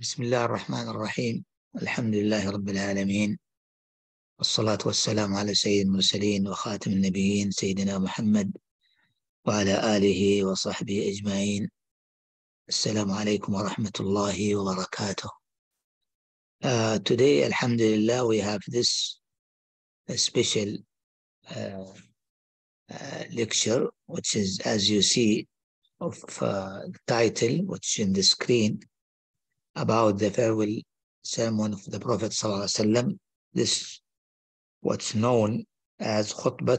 بسم الله الرحمن الرحيم الحمد لله رب العالمين والصلاة والسلام على سيد المرسلين وخاتم النبيين سيدنا محمد وعلى آله وصحبه أجمعين السلام عليكم ورحمة الله وبركاته uh, Today, لله we have this uh, special uh, uh, lecture which is, as you see, of uh, title which is in the screen about the farewell sermon of the Prophet ﷺ. This what's known as khutbat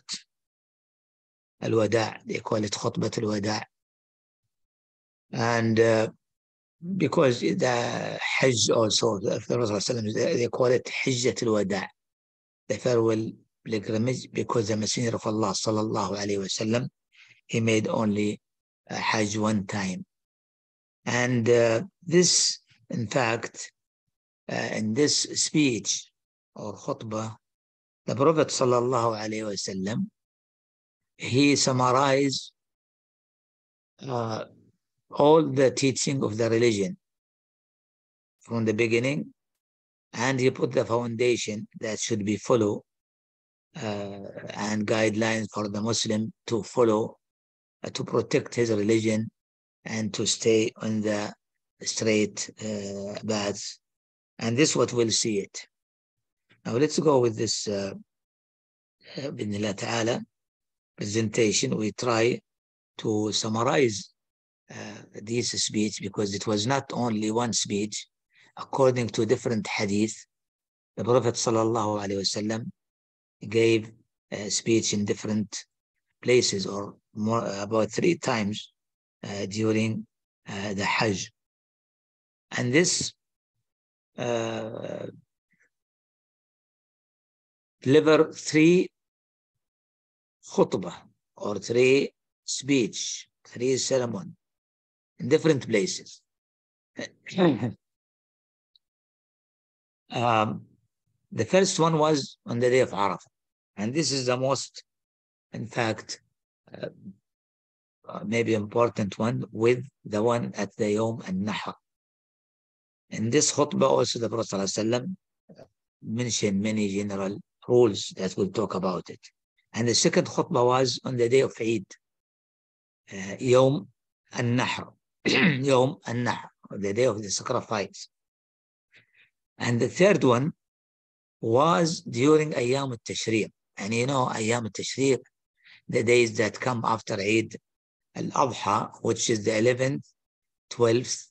al-wada. They call it khutbat al-wada. And uh, because the hajj also, the Prophet they call it hijjat al-wada, the farewell pilgrimage, because the Messenger of Allah sallallahu alaihi wasallam, he made only hajj one time. And uh, this in fact, uh, in this speech or khutbah, the Prophet sallallahu alaihi wasallam he summarized uh, all the teaching of the religion from the beginning, and he put the foundation that should be followed uh, and guidelines for the Muslim to follow uh, to protect his religion and to stay on the straight uh, And this what we'll see it. Now let's go with this, uh, uh Binillah presentation. We try to summarize uh, this speech because it was not only one speech. According to different hadith, the Prophet sallallahu gave a speech in different places or more about three times uh, during uh, the Hajj. And this uh, deliver three khutbah or three speech, three ceremony in different places. um, the first one was on the day of Arafah. And this is the most, in fact, uh, uh maybe important one with the one at the Yom and Nahar. In this khutbah also the Prophet ﷺ uh, mentioned many general rules that we'll talk about it. And the second khutbah was on the day of Eid, uh, Yom An-Nahr, Yom An-Nahr, the day of the sacrifice. And the third one was during Ayam al-Tashriq. And you know, Ayam al-Tashriq, the days that come after Eid al-Adha, which is the 11th, 12th,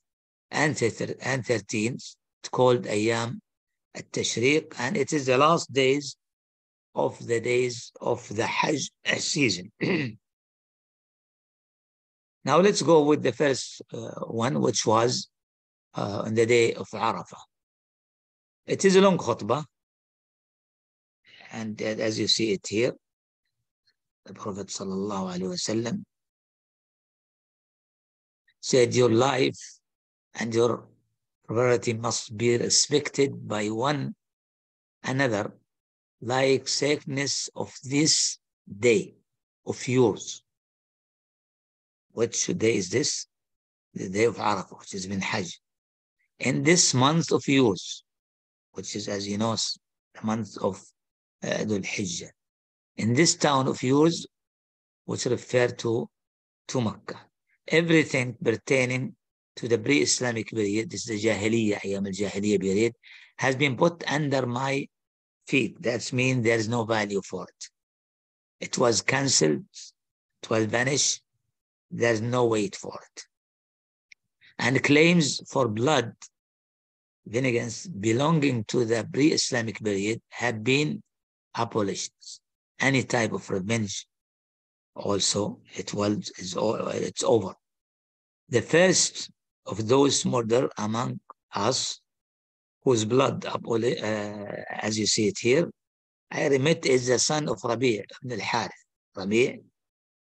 ancestors and 13th. It's called Ayam al-Tashriq and it is the last days of the days of the Hajj season. now let's go with the first uh, one, which was uh, on the day of Arafah. It is a long khutbah. And uh, as you see it here, the Prophet sallallahu alaihi wasallam said, your life and your property must be respected by one another, like sacredness of this day of yours. Which day is this? The day of Arafah, which is min Hajj. In this month of yours, which is, as you know, the month of uh, Dhul uh, Hijjah, in this town of yours, which refer to, to Makkah, everything pertaining to the pre-Islamic period, this is the Jahiliyyah, Ayam al-Jahiliyyah period, has been put under my feet. That means there is no value for it. It was cancelled, it was vanished, there's no weight for it. And claims for blood vengeance belonging to the pre-Islamic period have been abolished. Any type of revenge also, it was, it's over. The first of those murdered among us whose blood, uh, as you see it here, I remit is the son of Rabi' ibn al-Harith. Rabi'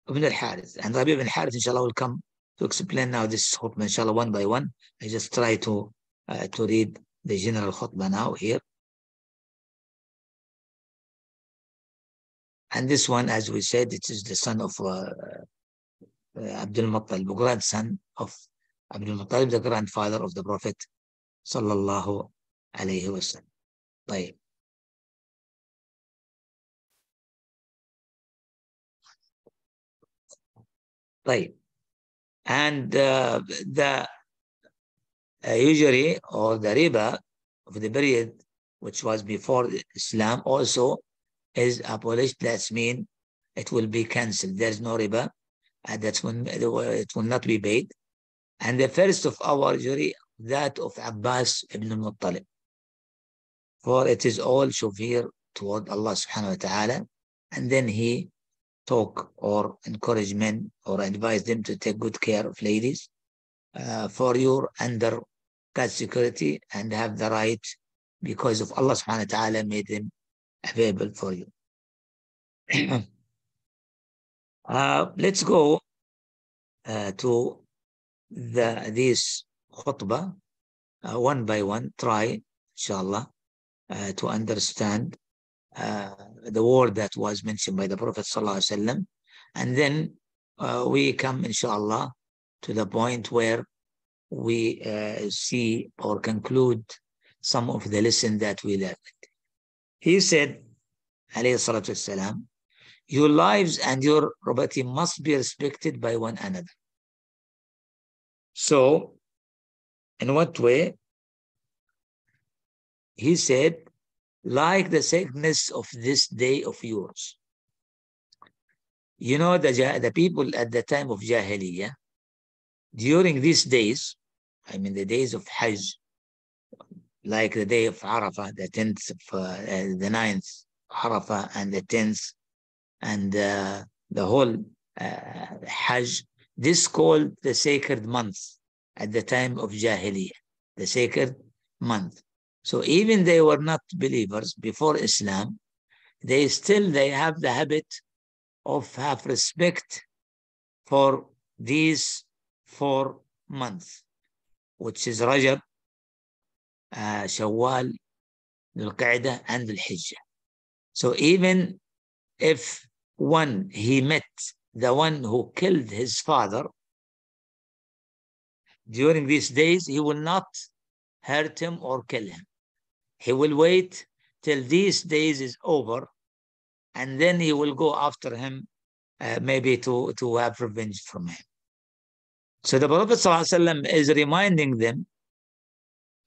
ibn al-Harith. And Rabi' ibn al-Harith, inshallah, will come to explain now this khutbah, inshallah, one by one. I just try to, uh, to read the general khutbah now here. And this one, as we said, it is the son of uh, uh, Abdul Muttalib, grandson of Abdul Muttalib, the grandfather of the Prophet sallallahu alaihi wasallam. Right, طيب and uh, the uh, usury or the riba of the period which was before Islam also is abolished. That means it will be cancelled. There is no riba, and that's when it will not be paid. And the first of our jury, that of Abbas ibn Muttalib. For it is all shufir toward Allah subhanahu wa ta'ala. And then he talk or encourage men or advise them to take good care of ladies uh, for you under God's security and have the right because of Allah subhanahu wa ta'ala made them available for you. uh, let's go uh, to the, this khutbah uh, one by one, try, inshallah, uh, to understand uh, the word that was mentioned by the Prophet ﷺ. And then uh, we come, inshallah, to the point where we uh, see or conclude some of the lesson that we learned. He said, alayhi your lives and your property must be respected by one another. So, in what way? He said, like the sickness of this day of yours. You know, the, the people at the time of Jahiliyyah, during these days, I mean the days of Hajj, like the day of Arafah, the 10th, of, uh, the 9th, Arafah and the 10th, and uh, the whole uh, Hajj, this called the sacred month at the time of Jahiliyyah, the sacred month. So even they were not believers before Islam, they still they have the habit of have respect for these four months, which is Rajab, uh, Shawwal, Al-Qaeda, and Al-Hijjah. So even if one, he met the one who killed his father, during these days, he will not hurt him or kill him. He will wait till these days is over, and then he will go after him, uh, maybe to, to have revenge from him. So the Prophet ﷺ is reminding them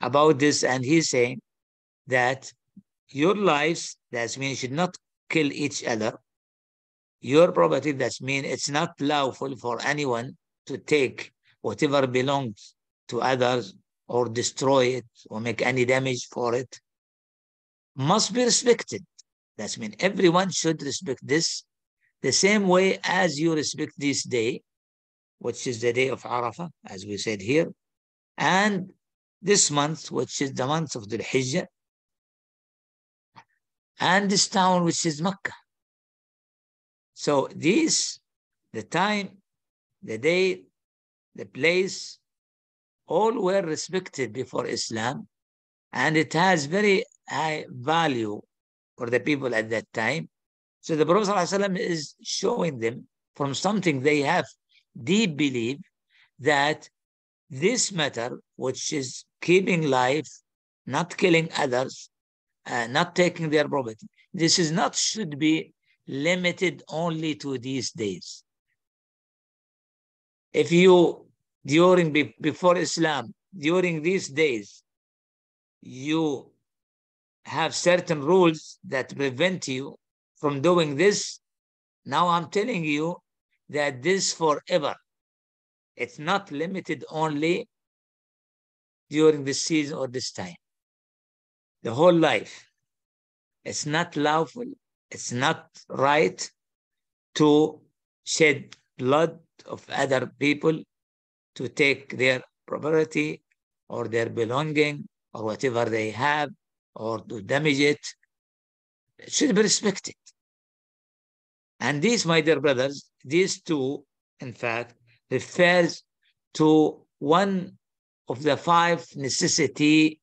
about this, and he's saying that your lives, that means you should not kill each other, your property, that means it's not lawful for anyone to take whatever belongs to others or destroy it or make any damage for it, must be respected. That means everyone should respect this the same way as you respect this day, which is the day of Arafah, as we said here, and this month, which is the month of the Hijjah, and this town, which is Mecca. So this, the time, the day, the place, all were respected before Islam, and it has very high value for the people at that time. So the Prophet ﷺ is showing them from something they have deep belief that this matter, which is keeping life, not killing others, uh, not taking their property, this is not should be limited only to these days. If you, during, before Islam, during these days, you have certain rules that prevent you from doing this, now I'm telling you that this forever. It's not limited only during this season or this time. The whole life. It's not lawful it's not right to shed blood of other people to take their property or their belonging or whatever they have or to damage it. It should be respected. And these, my dear brothers, these two, in fact, refers to one of the five necessity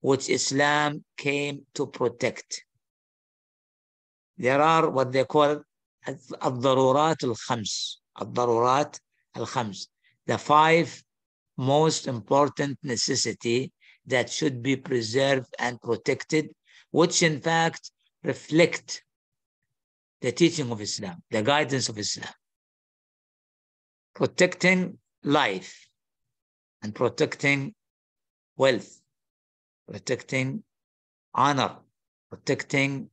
which Islam came to protect there are what they call الضرورات الخمس الضرورات الخمس the five most important necessity that should be preserved and protected which in fact reflect the teaching of Islam the guidance of Islam protecting life and protecting wealth protecting honor protecting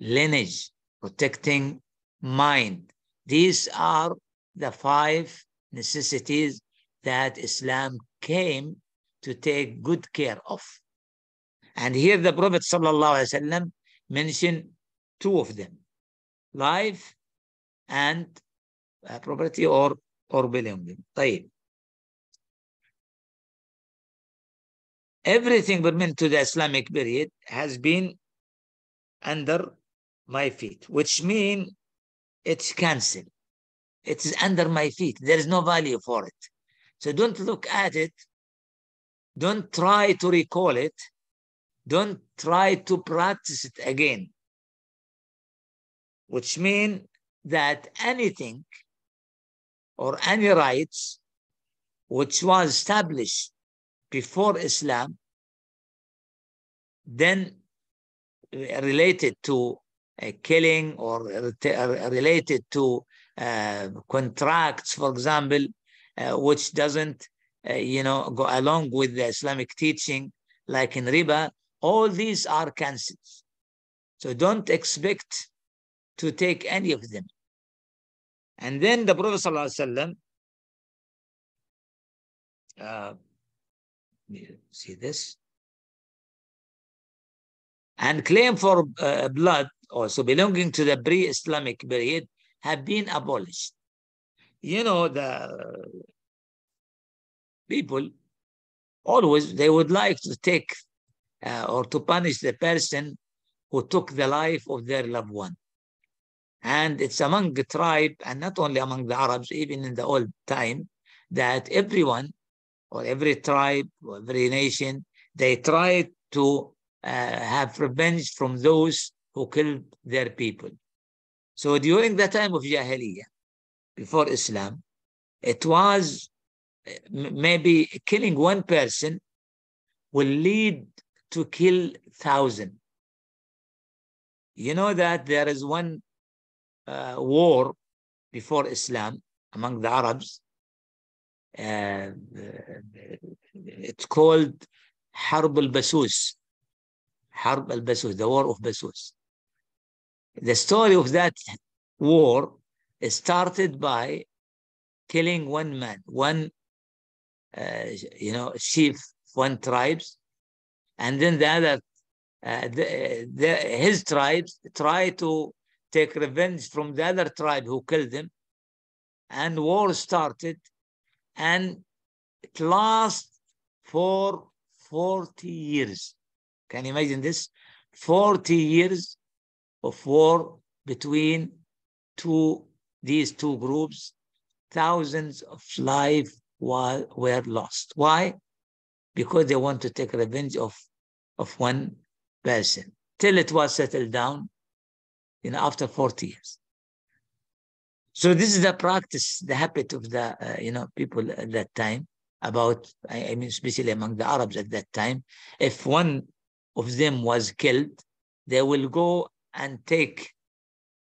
lineage, protecting mind. These are the five necessities that Islam came to take good care of. And here the Prophet وسلم mentioned two of them, life and uh, property or, or belonging. طيب. Everything pertinent to the Islamic period has been under my feet, which mean it's cancelled. It is under my feet. There is no value for it. So don't look at it. Don't try to recall it. Don't try to practice it again. Which mean that anything or any rights which was established before Islam, then related to killing or uh, related to um, contracts, for example, uh, which doesn't, uh, you know, go along with the Islamic teaching, like in riba, all these are cancels. So don't expect to take any of them. And then the Prophet ﷺ, uh, see this, and claim for uh, blood also oh, belonging to the pre-Islamic period have been abolished. You know, the people always, they would like to take uh, or to punish the person who took the life of their loved one. And it's among the tribe, and not only among the Arabs, even in the old time, that everyone or every tribe or every nation, they tried to uh, have revenge from those who killed their people. So during the time of Jahiliyyah, before Islam, it was eh, maybe killing one person will lead to kill thousand. You know that there is one uh, war before Islam among the Arabs. Uh, it's called Harb al-Basus. Harb al-Basus, the war of Basus. The story of that war started by killing one man, one, uh, you know, chief, one tribes, and then the other, uh, the, the, his tribes try to take revenge from the other tribe who killed him, and war started, and it lasted for 40 years. Can you imagine this? 40 years of war between two, these two groups, thousands of lives were lost. Why? Because they want to take revenge of, of one person till it was settled down you know, after 40 years. So this is the practice, the habit of the uh, you know people at that time about I, I mean especially among the Arabs at that time. If one of them was killed, they will go and take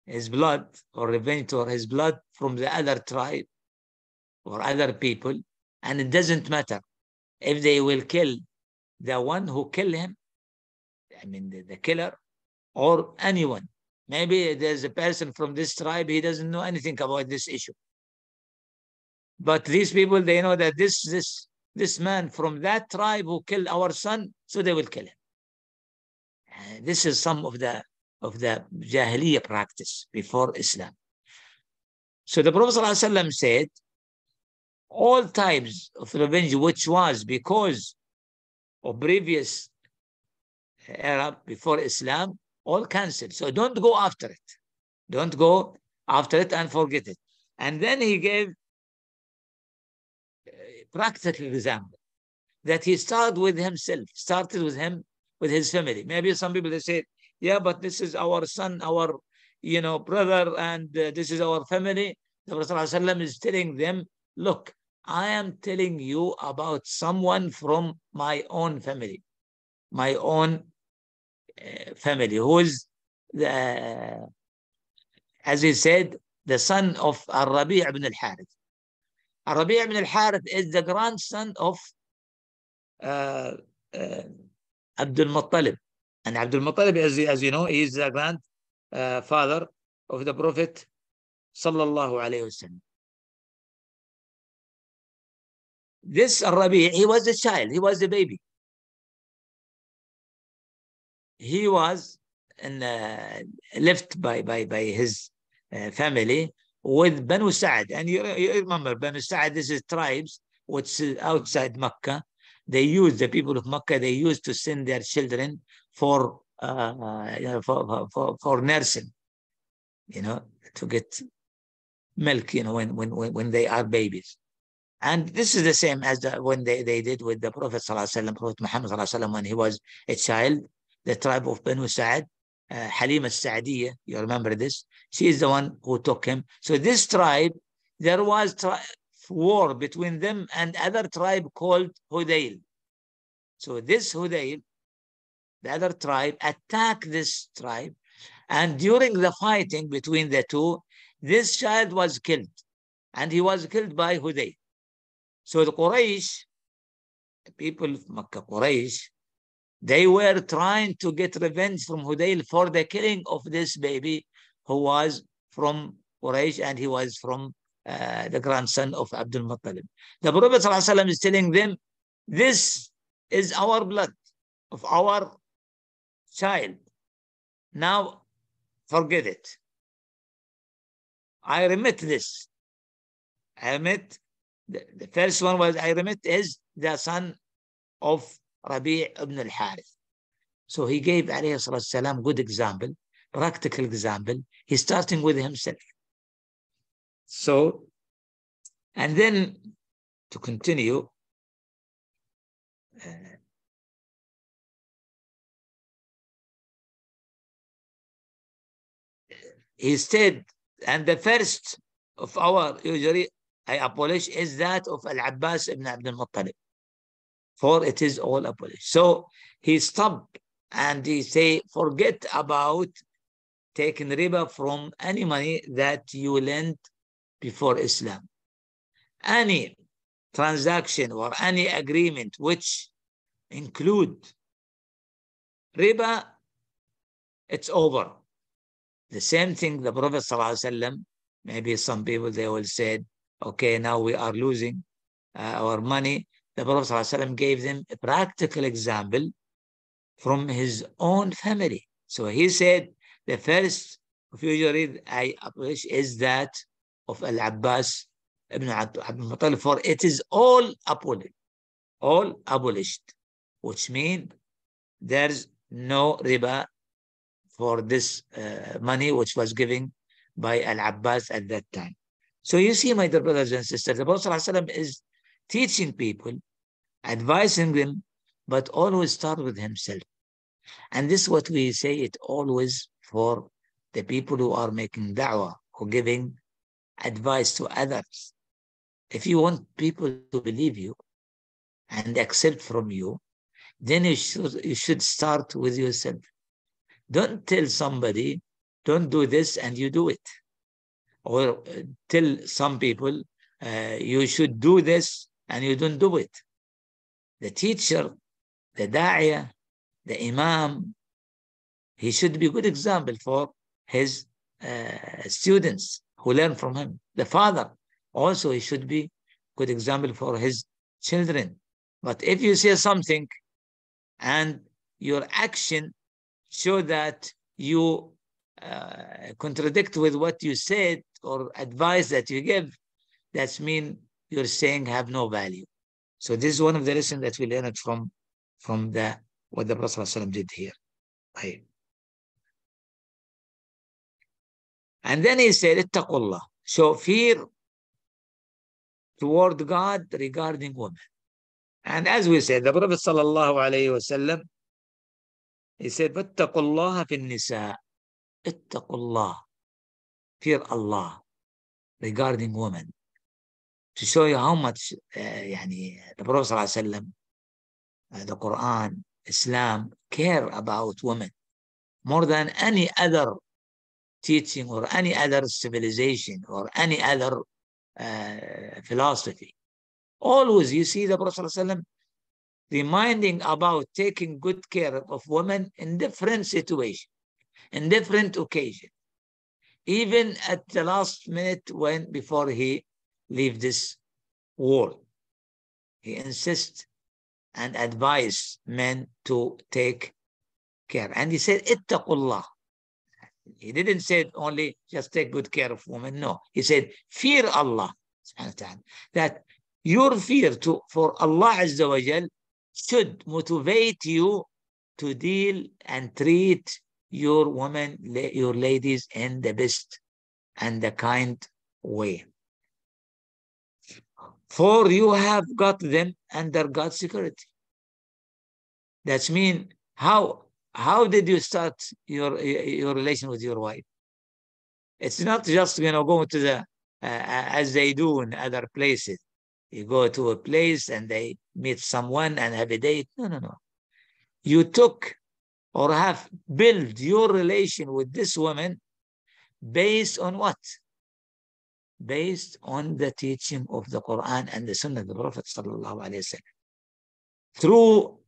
his blood or revenge or his blood from the other tribe or other people. And it doesn't matter if they will kill the one who kill him, I mean the, the killer, or anyone. Maybe there's a person from this tribe, he doesn't know anything about this issue. But these people, they know that this, this, this man from that tribe who killed our son, so they will kill him. And this is some of the of the Jahiliyyah practice before Islam. So the Prophet ﷺ said, all types of revenge, which was because of previous Arab before Islam, all cancelled. So don't go after it. Don't go after it and forget it. And then he gave practical example that he started with himself, started with him, with his family. Maybe some people they said, yeah, but this is our son, our, you know, brother, and uh, this is our family. The Prophet ﷺ is telling them, look, I am telling you about someone from my own family, my own uh, family, who is, the, uh, as he said, the son of Al-Rabi' ibn al-Harith. Al-Rabi' ibn al-Harith is the grandson of uh, uh, Abdul Muttalib, and Abdul Muttalib, as, as you know, is the grandfather uh, of the Prophet sallallahu alayhi wasallam. This Rabi, he was a child, he was a baby. He was in, uh, left by, by, by his uh, family with Banu Sa'd. And you, you remember, Banu Sa'd, this is tribes which is outside Mecca they used, the people of Mecca, they used to send their children for, uh, uh for, for, for nursing, you know, to get milk, you know, when, when, when they are babies. And this is the same as the, when they, they did with the Prophet ﷺ, Prophet Muhammad ﷺ, when he was a child, the tribe of Banu Sa'ad, uh, Halima Sa'adiyya, you remember this, she is the one who took him. So this tribe, there was tri war between them and other tribe called Hudayl. So this Hudayl, the other tribe, attacked this tribe. And during the fighting between the two, this child was killed. And he was killed by Hudayl. So the Quraysh, the people of Makkah, Quraysh, they were trying to get revenge from Hudayl for the killing of this baby who was from Quraysh and he was from uh, the grandson of Abdul Muttalib. The Prophet ﷺ is telling them, this is our blood of our child. Now forget it. I remit this. I remit, the, the first one was I remit is the son of Rabi' ibn al-Harith. So he gave Ali salam good example, practical example. He's starting with himself. So, and then to continue, uh, he said, and the first of our usury I abolish is that of Al-Abbas ibn Abdul Muttalib. For it is all abolished. So he stopped and he say, forget about taking riba from any money that you lend before Islam. Any transaction or any agreement which include riba, it's over. The same thing the Prophet ﷺ, maybe some people they will say, okay, now we are losing uh, our money. The Prophet ﷺ gave them a practical example from his own family. So he said, the first of I approach is that of Al Abbas ibn Abdul Muttalib, for it is all abolished, all abolished, which means there's no riba for this uh, money which was given by Al Abbas at that time. So you see, my dear brothers and sisters, the Prophet ﷺ is teaching people, advising them, but always start with himself. And this is what we say it always for the people who are making da'wah, who giving advice to others, if you want people to believe you and accept from you, then you should, you should start with yourself. Don't tell somebody, don't do this, and you do it. Or uh, tell some people, uh, you should do this, and you don't do it. The teacher, the da'iyah, the imam, he should be a good example for his uh, students who learn from him. The father also he should be good example for his children. But if you say something and your action show that you uh, contradict with what you said or advice that you give, that's mean you're saying have no value. So this is one of the lessons that we learned from from the what the Prophet did here. Right. And then he said, ittaqullah. So fear toward God regarding women. And as we said, the Prophet sallallahu alayhi وسلم he said, في fi nisa." Ittaqullah. Fear Allah regarding women. To show you how much uh, يعني, the Prophet صلى الله عليه وسلم, uh, the Quran, Islam care about women more than any other teaching or any other civilization or any other uh, philosophy. Always you see the Prophet ﷺ reminding about taking good care of women in different situations, in different occasions, even at the last minute when before he leave this world. He insists and advise men to take care. And he said, Ittaqullah. He didn't say only just take good care of women. No, he said fear Allah That your fear to, for Allah Azza wa Jal should motivate you to deal and treat your women, your ladies in the best and the kind way. For you have got them under God's security. That's mean how how did you start your your relation with your wife? It's not just you know going to the uh, uh, as they do in other places. You go to a place and they meet someone and have a date. No, no, no. You took or have built your relation with this woman based on what? Based on the teaching of the Quran and the Sunnah of the Prophet sallallahu alaihi wasallam. Through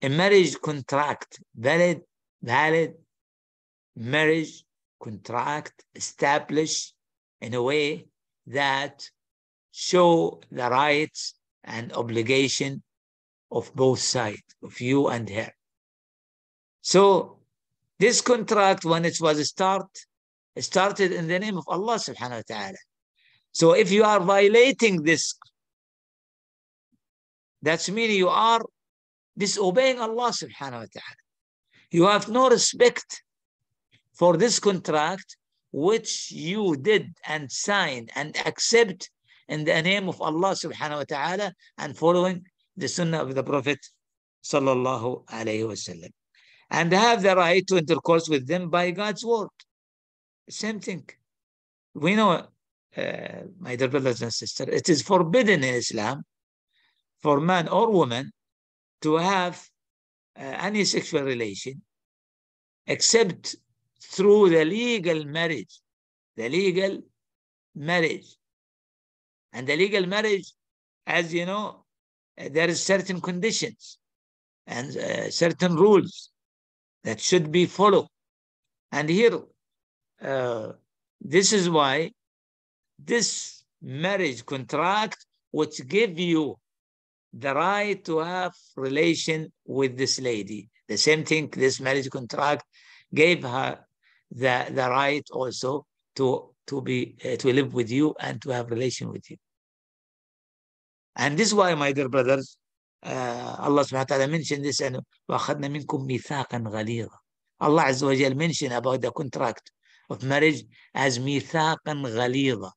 a marriage contract, valid, valid marriage contract established in a way that show the rights and obligation of both sides, of you and her. So this contract, when it was start, started in the name of Allah subhanahu wa ta'ala. So if you are violating this, that's mean you are disobeying Allah subhanahu wa ta'ala. You have no respect for this contract which you did and signed and accept in the name of Allah subhanahu wa ta'ala and following the sunnah of the Prophet sallallahu alayhi wasallam. And have the right to intercourse with them by God's word. Same thing. We know, uh, my dear brothers and sisters, it is forbidden in Islam for man or woman to have uh, any sexual relation except through the legal marriage, the legal marriage. And the legal marriage, as you know, uh, there is certain conditions and uh, certain rules that should be followed. And here, uh, this is why this marriage contract, which give you the right to have relation with this lady. The same thing, this marriage contract gave her the, the right also to, to, be, uh, to live with you and to have relation with you. And this is why, my dear brothers, uh, Allah subhanahu wa ta'ala mentioned this and وَأَخَذْنَا مِنْكُمْ مِيثَاقًا غَلِيظًا Allah Azza wa Jal mentioned about the contract of marriage as ميثاقا غليظا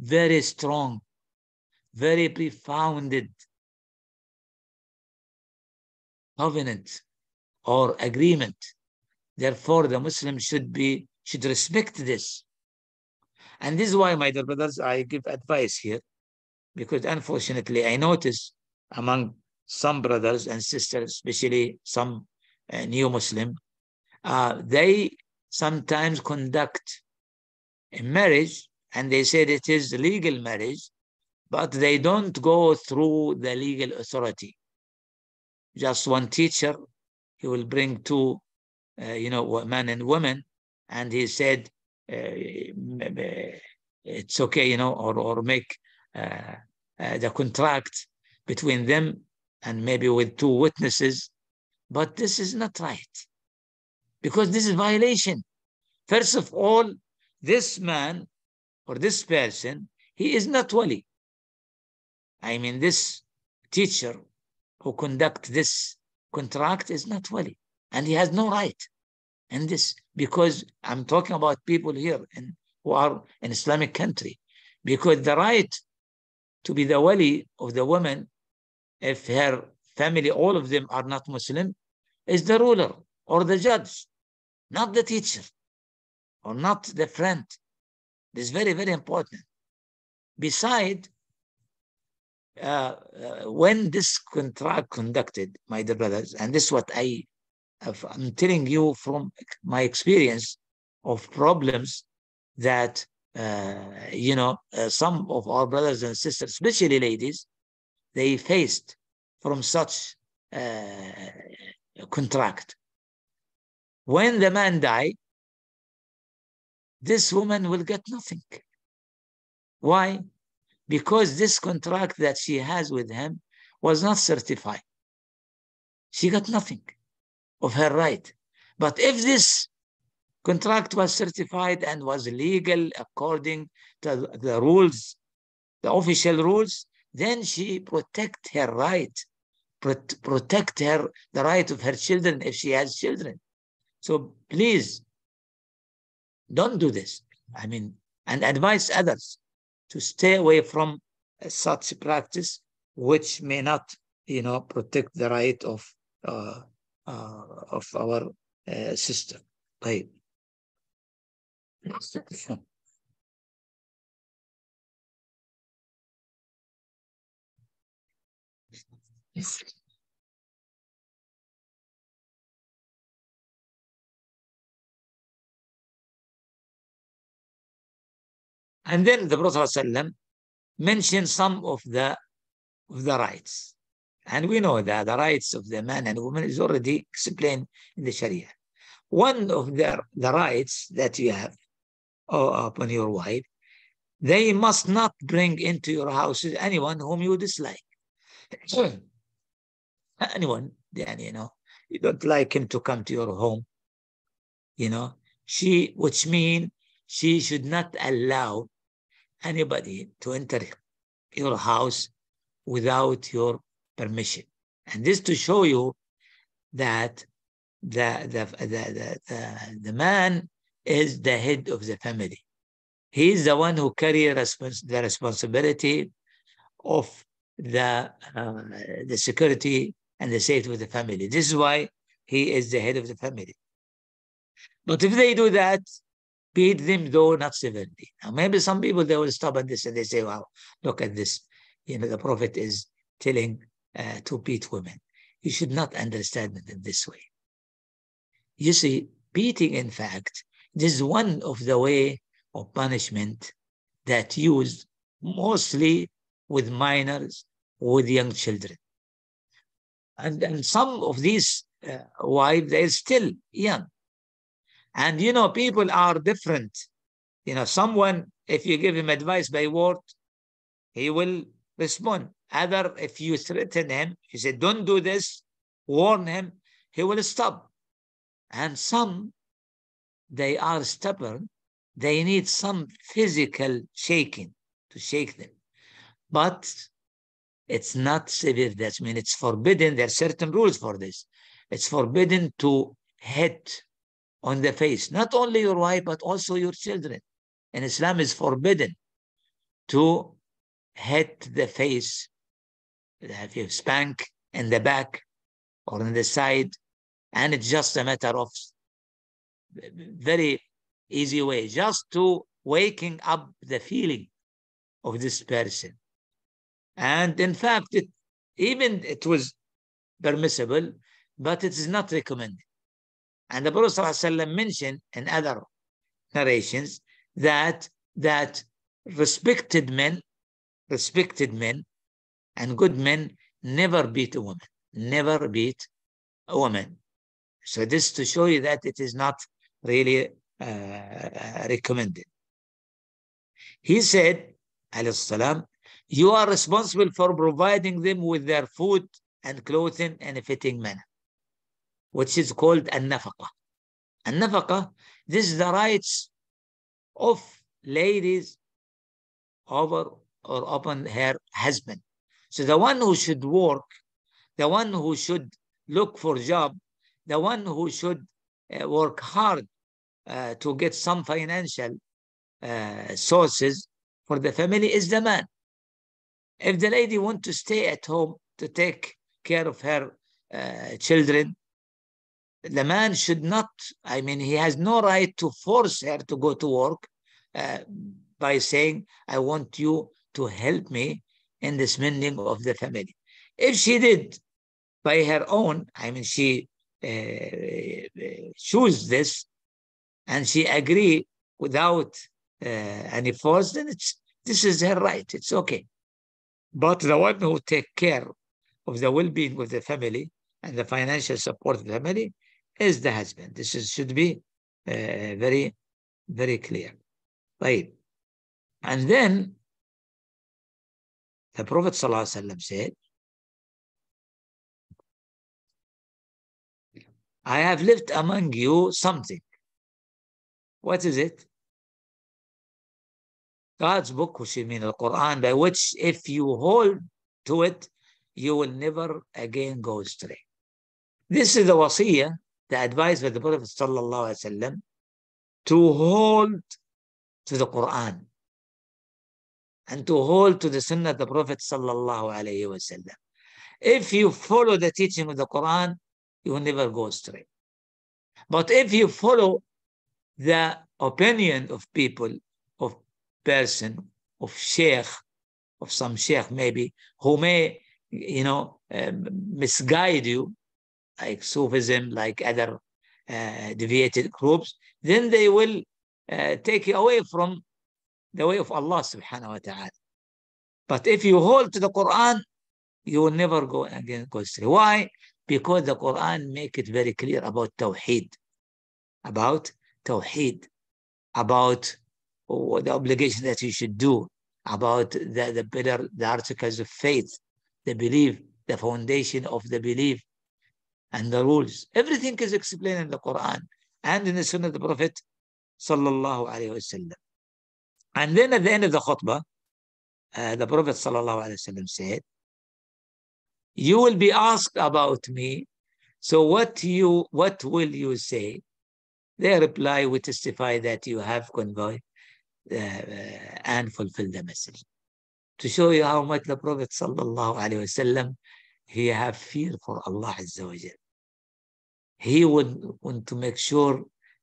very strong very profounded covenant or agreement. Therefore, the Muslim should be should respect this. And this is why, my dear brothers, I give advice here, because unfortunately, I notice among some brothers and sisters, especially some uh, new Muslim, uh, they sometimes conduct a marriage and they said it is legal marriage, but they don't go through the legal authority. Just one teacher, he will bring two, uh, you know, man and woman, and he said, uh, it's okay, you know, or, or make uh, uh, the contract between them and maybe with two witnesses. But this is not right because this is violation. First of all, this man or this person, he is not wali. I mean, this teacher who conduct this contract is not wali, and he has no right in this because I'm talking about people here in, who are in Islamic country, because the right to be the wali of the woman, if her family, all of them are not Muslim, is the ruler or the judge, not the teacher or not the friend. This is very, very important. Beside, uh, uh, when this contract conducted, my dear brothers, and this is what I I'm telling you from my experience of problems that uh, you know uh, some of our brothers and sisters, especially ladies, they faced from such uh, contract. When the man die, this woman will get nothing. Why? because this contract that she has with him was not certified. She got nothing of her right. But if this contract was certified and was legal according to the rules, the official rules, then she protect her right, protect her the right of her children if she has children. So please, don't do this. I mean, and advise others to stay away from such practice, which may not, you know, protect the right of uh, uh, of our uh, system. Right. Yes. And then the Prophet ﷺ mentioned some of the, of the rights. And we know that the rights of the man and woman is already explained in the Sharia. One of the, the rights that you have uh, upon your wife, they must not bring into your houses anyone whom you dislike. anyone, then, you know, you don't like him to come to your home. You know, she, which means she should not allow anybody to enter your house without your permission. And this to show you that the, the, the, the, the man is the head of the family. He is the one who carries respons- the responsibility of the, uh, the security and the safety of the family. This is why he is the head of the family. But if they do that, Beat them though not 70. Now maybe some people they will stop at this and they say, "Well, look at this. You know, the Prophet is telling uh, to beat women. You should not understand it in this way. You see, beating, in fact, is one of the way of punishment that used mostly with minors, with young children. And, and some of these uh, wives, they're still young. And you know, people are different. You know, someone, if you give him advice by word, he will respond. Other, if you threaten him, you say, don't do this, warn him, he will stop. And some, they are stubborn. They need some physical shaking to shake them. But it's not severe. That means it's forbidden. There are certain rules for this. It's forbidden to hit on the face, not only your wife, but also your children. And Islam is forbidden to hit the face, Have you spank in the back or in the side, and it's just a matter of very easy way, just to waking up the feeling of this person. And in fact, it, even it was permissible, but it is not recommended. And the Prophet ﷺ mentioned in other narrations that that respected men, respected men, and good men never beat a woman, never beat a woman. So this to show you that it is not really uh, recommended. He said, salam, you are responsible for providing them with their food and clothing in a fitting manner which is called al-nafaqa. Al-nafaqa, this is the rights of ladies over or upon her husband. So the one who should work, the one who should look for job, the one who should uh, work hard uh, to get some financial uh, sources for the family is the man. If the lady want to stay at home to take care of her uh, children, the man should not, I mean, he has no right to force her to go to work uh, by saying, I want you to help me in the mending of the family. If she did by her own, I mean, she uh, choose this and she agree without uh, any force, then it's, this is her right. It's okay. But the one who take care of the well-being of the family and the financial support of the family is the husband. This is, should be uh, very, very clear. Right. And then the Prophet ﷺ said, I have left among you something. What is it? God's book, which you mean the Quran, by which if you hold to it, you will never again go astray. This is the wasiyah the advice of the Prophet sallallahu alaihi wasallam to hold to the Quran and to hold to the Sunnah of the Prophet sallallahu alaihi wasallam. If you follow the teaching of the Quran, you will never go astray. But if you follow the opinion of people, of person, of sheikh, of some sheikh maybe, who may, you know, um, misguide you, like Sufism, like other uh, deviated groups, then they will uh, take you away from the way of Allah subhanahu wa ta'ala. But if you hold to the Quran, you will never go again go astray. Why? Because the Quran make it very clear about Tawheed, about Tawheed, about oh, the obligation that you should do, about the, the better the articles of faith, the belief, the foundation of the belief, and the rules. Everything is explained in the Quran and in the Sunnah of the Prophet sallallahu alaihi wasallam. And then at the end of the khutbah, uh, the Prophet sallallahu alaihi wasallam said, "You will be asked about me. So what you what will you say?" They reply, "We testify that you have conveyed uh, uh, and fulfilled the message." To show you how much the Prophet sallallahu alaihi wasallam he have fear for Allah Azza wa Jal he would want to make sure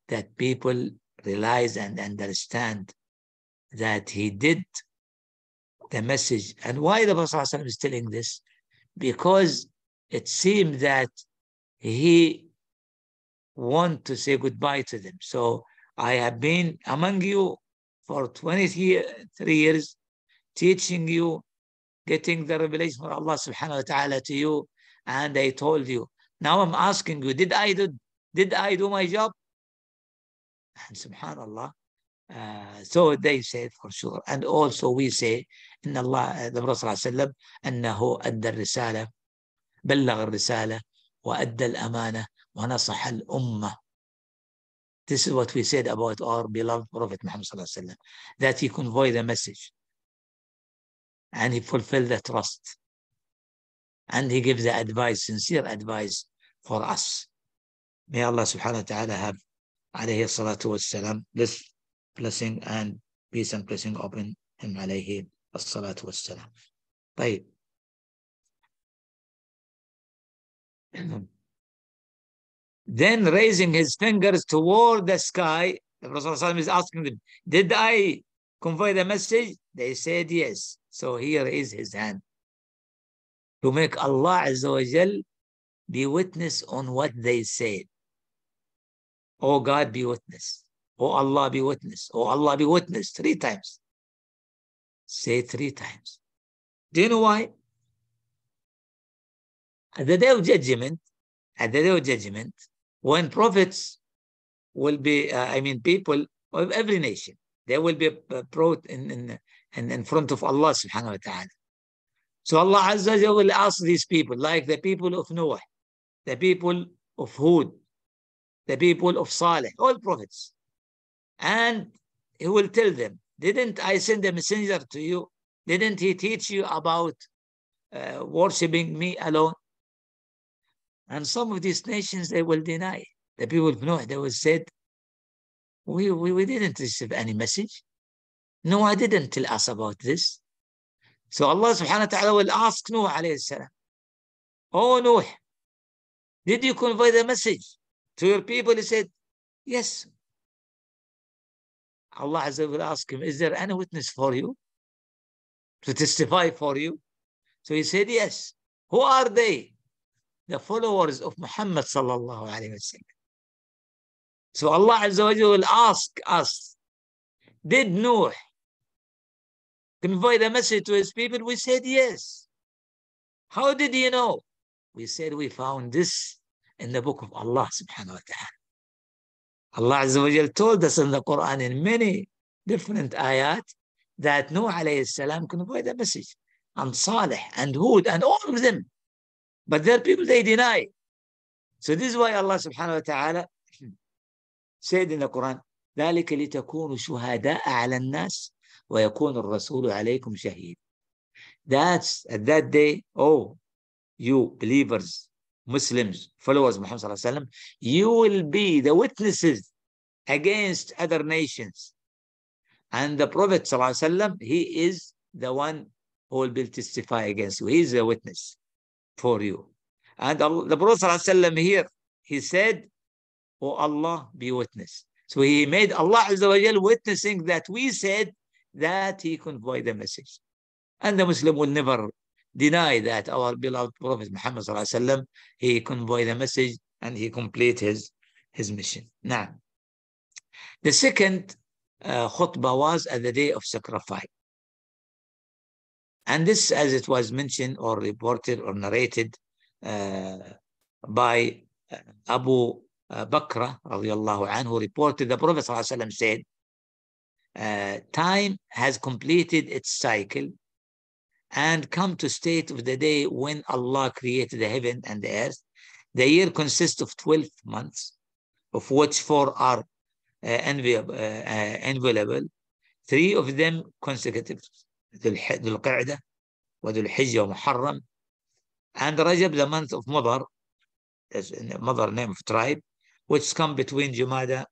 that people realize and understand that he did the message. And why the Prophet is telling this? Because it seemed that he want to say goodbye to them. So I have been among you for 23 years, teaching you, getting the revelation of Allah subhanahu wa ta'ala to you, and I told you, now I'm asking you, did I do, did I do my job? And subhanAllah, uh, so they say for sure. And also we say, in Allah, uh, the Prophet صلى الله عليه وسلم أنه أدى الرسالة بلغ الرسالة وأدى الأمانة ونصح الأمة. This is what we said about our beloved Prophet Muhammad صلى الله عليه وسلم, that he conveyed the message and he fulfilled the trust and he gives the advice, sincere advice for us. May Allah subhanahu wa ta'ala have alayhi salatu wassalam, this blessing and peace and blessing upon him alayhi salatu wassalam. طيب then raising his fingers toward the sky, the Prophet is asking them, Did I convey the message? They said yes. So he raised his hand to make Allah Azza wa Jal be witness on what they said. Oh God, be witness. Oh Allah, be witness. Oh Allah, be witness. Three times. Say three times. Do you know why? At the day of judgment, at the day of judgment, when prophets will be, uh, I mean, people of every nation, they will be uh, brought in, in, in, in front of Allah subhanahu wa ta'ala. So Allah Azza wa will ask these people, like the people of Noah, the people of Hud, the people of Saleh, all prophets. And he will tell them, didn't I send a messenger to you? Didn't he teach you about uh, worshipping me alone? And some of these nations, they will deny. The people of Noah, they will say, we, we, we didn't receive any message. No, I didn't tell us about this. So Allah subhanahu wa ta'ala will ask Noah alayhi salam, Oh Noah, did you convey the message to your people? He said, Yes. Allah Azza will ask him, Is there any witness for you? To testify for you? So he said, Yes. Who are they? The followers of Muhammad sallallahu So Allah Azza wa will ask us, Did Noah convey the message to his people? We said yes. How did he know? We said we found this in the book of Allah subhanahu wa ta'ala. Allah Azza wa Jal told us in the Quran in many different ayat that Noah alayhi salam conveyed the message and Saleh and Hud and all of them. But there are people they deny. So this is why Allah subhanahu wa ta'ala said in the Quran, ذلك لتكونوا شهداء على الناس ويكون الرسول عليكم شهيد. That's at that day, oh, you believers, Muslims, followers of Muhammad Sallallahu Alaihi Wasallam, you will be the witnesses against other nations. And the Prophet Sallallahu Alaihi Wasallam, he is the one who will be testify against you. He is a witness for you. And the Prophet Sallallahu Alaihi Wasallam here, he said, Oh Allah, be witness. So he made Allah Azza wa Jal witnessing that we said that he conveyed the message. And the Muslim will never deny that our beloved Prophet Muhammad وسلم, he conveyed the message and he complete his, his mission. Now, the second uh, khutbah was at the day of sacrifice. And this, as it was mentioned or reported or narrated uh, by uh, Abu uh, Bakr radiallahu who reported the Prophet وسلم said, uh, time has completed its cycle and come to state of the day when Allah created the heaven and the earth. The year consists of 12 months, of which four are uh, enviable, uh, uh, enviable, three of them consecutive, ذو القعدة وذو الحجة Muharram, and Rajab, the month of Mudar, is mother name of tribe, which come between Jumada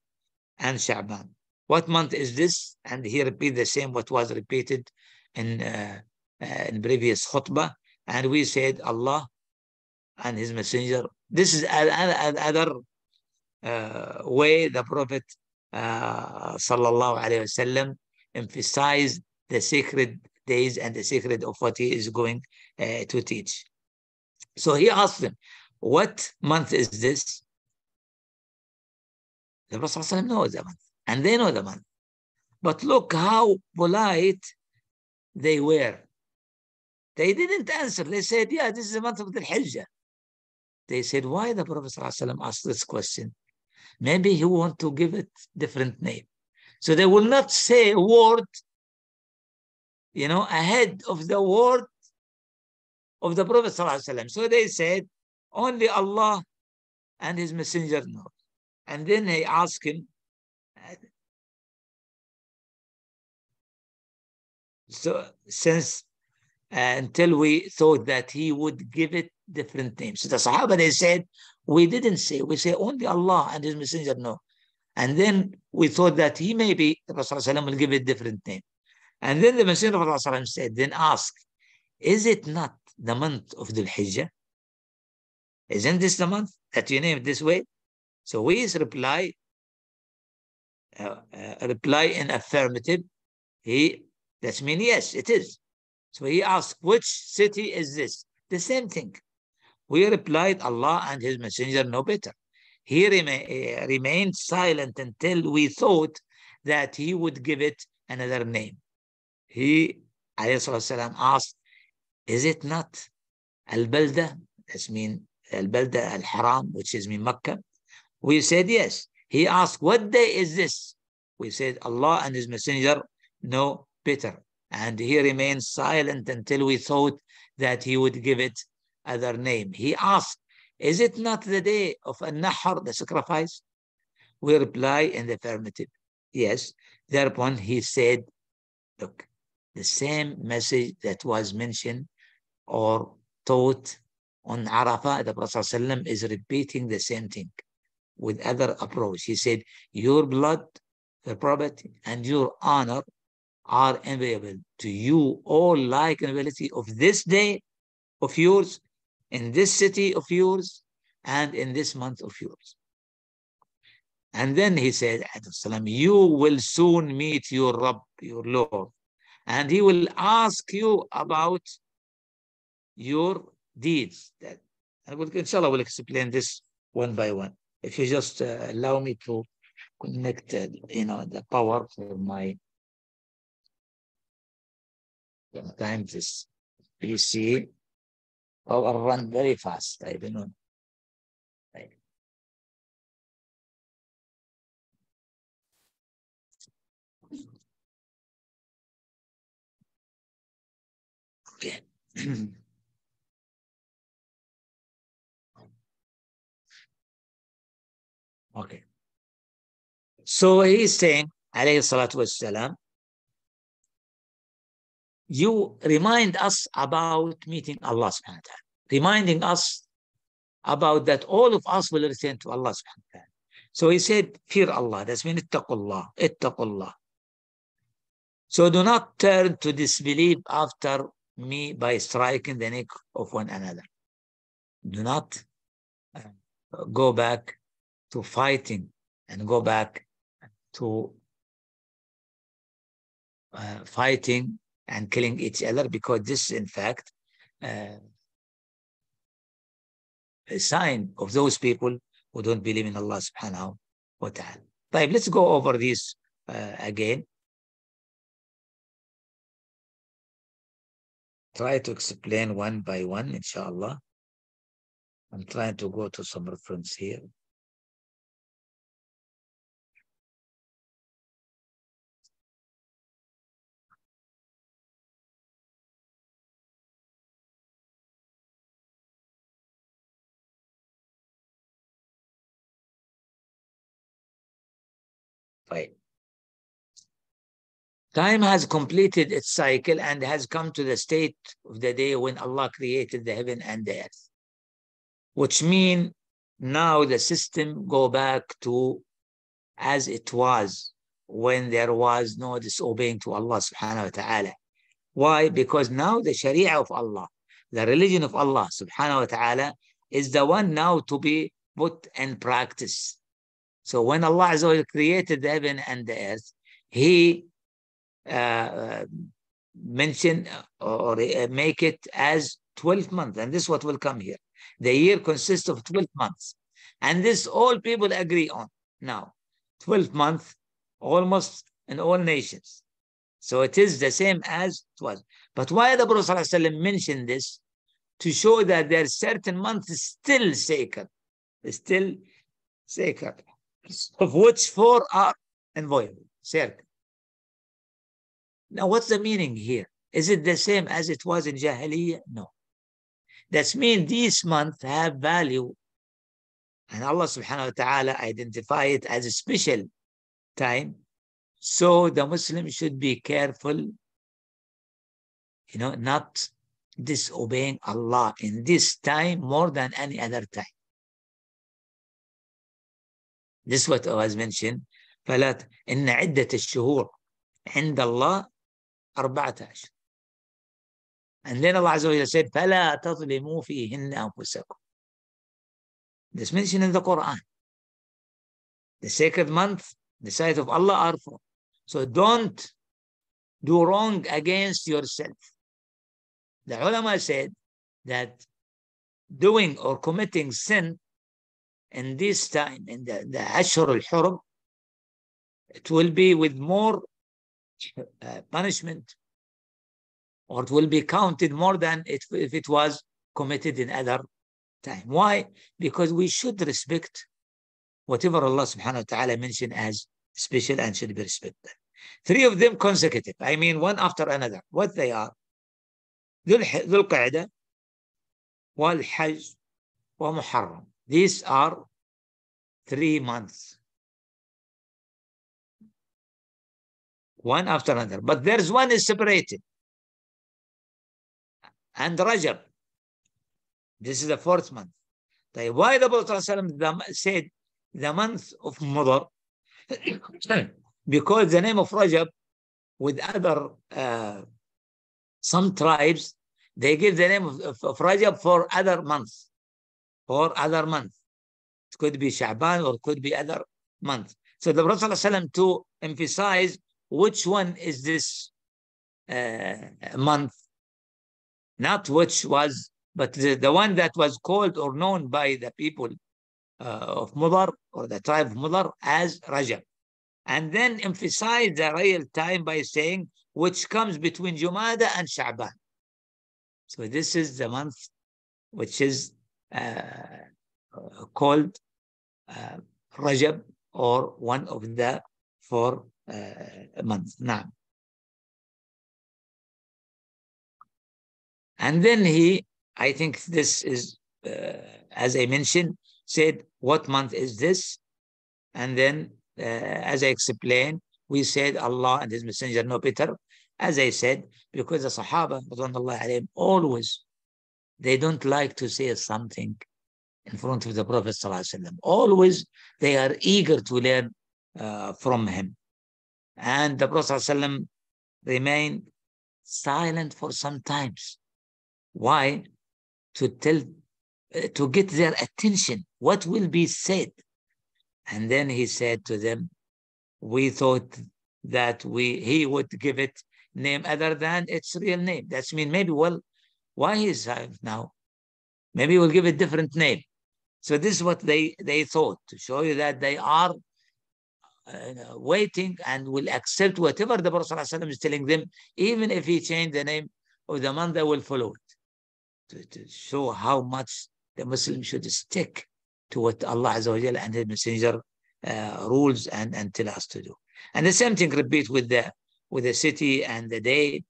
and Sha'ban. What month is this? And he repeat the same what was repeated in uh, uh, in previous khutbah, and we said Allah and His Messenger. This is another uh, way the Prophet uh, sallallahu wasallam emphasized the sacred days and the sacred of what he is going uh, to teach. So he asked them, "What month is this?" The Prophet sallallahu knows the month, and they know the month. But look how polite they were they didn't answer. They said, yeah, this is the month of the Hijjah. They said, why the Prophet ﷺ asked this question? Maybe he want to give it different name. So they will not say a word, you know, ahead of the word of the Prophet ﷺ. So they said, only Allah and His Messenger know. And then they asked him, so since until we thought that he would give it different names. The Sahaba, they said, we didn't say, we say only Allah and his messenger know. And then we thought that he maybe, the Prophet will give it different name. And then the messenger of Allah said, then ask, is it not the month of the Hijjah? Isn't this the month that you it this way? So we reply, uh, uh, reply in affirmative. He, that's mean yes, it is. So he asked, which city is this? The same thing. We replied, Allah and his messenger know better. He eh, remained silent until we thought that he would give it another name. He, والسلام, asked, is it not Al-Balda? That's mean Al-Balda Al-Haram, which is mean Mecca. We said yes. He asked, what day is this? We said, Allah and his messenger know better. And he remained silent until we thought that he would give it other name. He asked, Is it not the day of An-Nahr, the sacrifice? We reply in the affirmative. Yes. Thereupon he said, Look, the same message that was mentioned or taught on Arafah, the Prophet ﷺ is repeating the same thing with other approach. He said, Your blood, the property, and your honor are enviable to you. All like ability of this day of yours, in this city of yours, and in this month of yours. And then he said, You will soon meet your Rabb, your Lord, and he will ask you about your deeds. That I will, inshallah, will explain this one by one. If you just uh, allow me to connect, uh, you know, the power for my Sometimes this PC run very fast. I don't know. Okay. okay. So he is saying, alayhi salatu wasalam, you remind us about meeting Allah subhanahu wa ta'ala, reminding us about that all of us will return to Allah subhanahu wa ta'ala. So he said, fear Allah. That's mean ittaqullah, ittaqullah. So do not turn to disbelief after me by striking the neck of one another. Do not um, go back to fighting and go back to uh, fighting and killing each other because this, in fact, uh, a sign of those people who don't believe in Allah subhanahu wa ta'ala. let's go over this uh, again. Try to explain one by one, inshallah. I'm trying to go to some reference here. Time has completed its cycle and has come to the state of the day when Allah created the heaven and the earth, which mean now the system go back to as it was when there was no disobeying to Allah subhanahu wa ta'ala. Why? Because now the Sharia of Allah, the religion of Allah subhanahu wa ta'ala, is the one now to be put and practiced. So when Allah created the heaven and the earth, He uh, uh, uh or uh, make it as 12 months. And this is what will come here. The year consists of 12 months. And this all people agree on now. 12 months almost in all nations. So it is the same as it was. But why the Prophet ﷺ mentioned this? To show that there are certain months still sacred. Still sacred of which four are inviolable, circle. Now, what's the meaning here? Is it the same as it was in Jahiliyyah? No. That means these months have value. And Allah subhanahu wa ta'ala identify it as a special time. So the Muslim should be careful, you know, not disobeying Allah in this time more than any other time. This is what was mentioned. فلا إن عدة الشهور عند الله أربعة عشر. And then Allah Azza wa Jalla said, فلا تظلموا فيهن أنفسكم. This mentioned in the Quran. The sacred month, the sight of Allah are for. So don't do wrong against yourself. The ulama said that doing or committing sin in this time, in the, the Ashur al-Hurum, it will be with more uh, punishment or it will be counted more than it, if it was committed in other time. Why? Because we should respect whatever Allah subhanahu wa ta'ala mentioned as special and should be respected. Three of them consecutive. I mean, one after another. What they are? ذو القعدة والحج ومحرم these are three months. One after another. But there's one is separated. And Rajab. This is the fourth month. Why the Prophet said the month of Mudar? because the name of Rajab with other uh, some tribes, they give the name of, of, of Rajab for other months or other month. It could be Sha'ban or could be other month. So the Prophet ﷺ to emphasize which one is this uh, month, not which was, but the, the one that was called or known by the people uh, of Mudar or the tribe of Mudar as Rajab. And then emphasize the real time by saying which comes between Jumada and Sha'ban. So this is the month which is uh, called uh, Rajab or one of the four uh, months. Now, and then he, I think this is, as I mentioned, said, what month is this? And then, as I explained, we said Allah and His Messenger no, Peter." As I said, because the Sahaba, alayhim, always they don't like to say something in front of the Prophet ﷺ. Always they are eager to learn uh, from him. And the Prophet ﷺ remained silent for some times. Why? To tell, uh, to get their attention. What will be said? And then he said to them, we thought that we he would give it name other than its real name. That's mean maybe well why is hive now? Maybe we'll give it different name. So this is what they, they thought, to show you that they are uh, waiting and will accept whatever the Prophet ﷺ is telling them, even if he changed the name of the month, they will follow it. To, to show how much the Muslim should stick to what Allah Azza and His Messenger uh, rules and, and tell us to do. And the same thing repeat with the with the city and the day,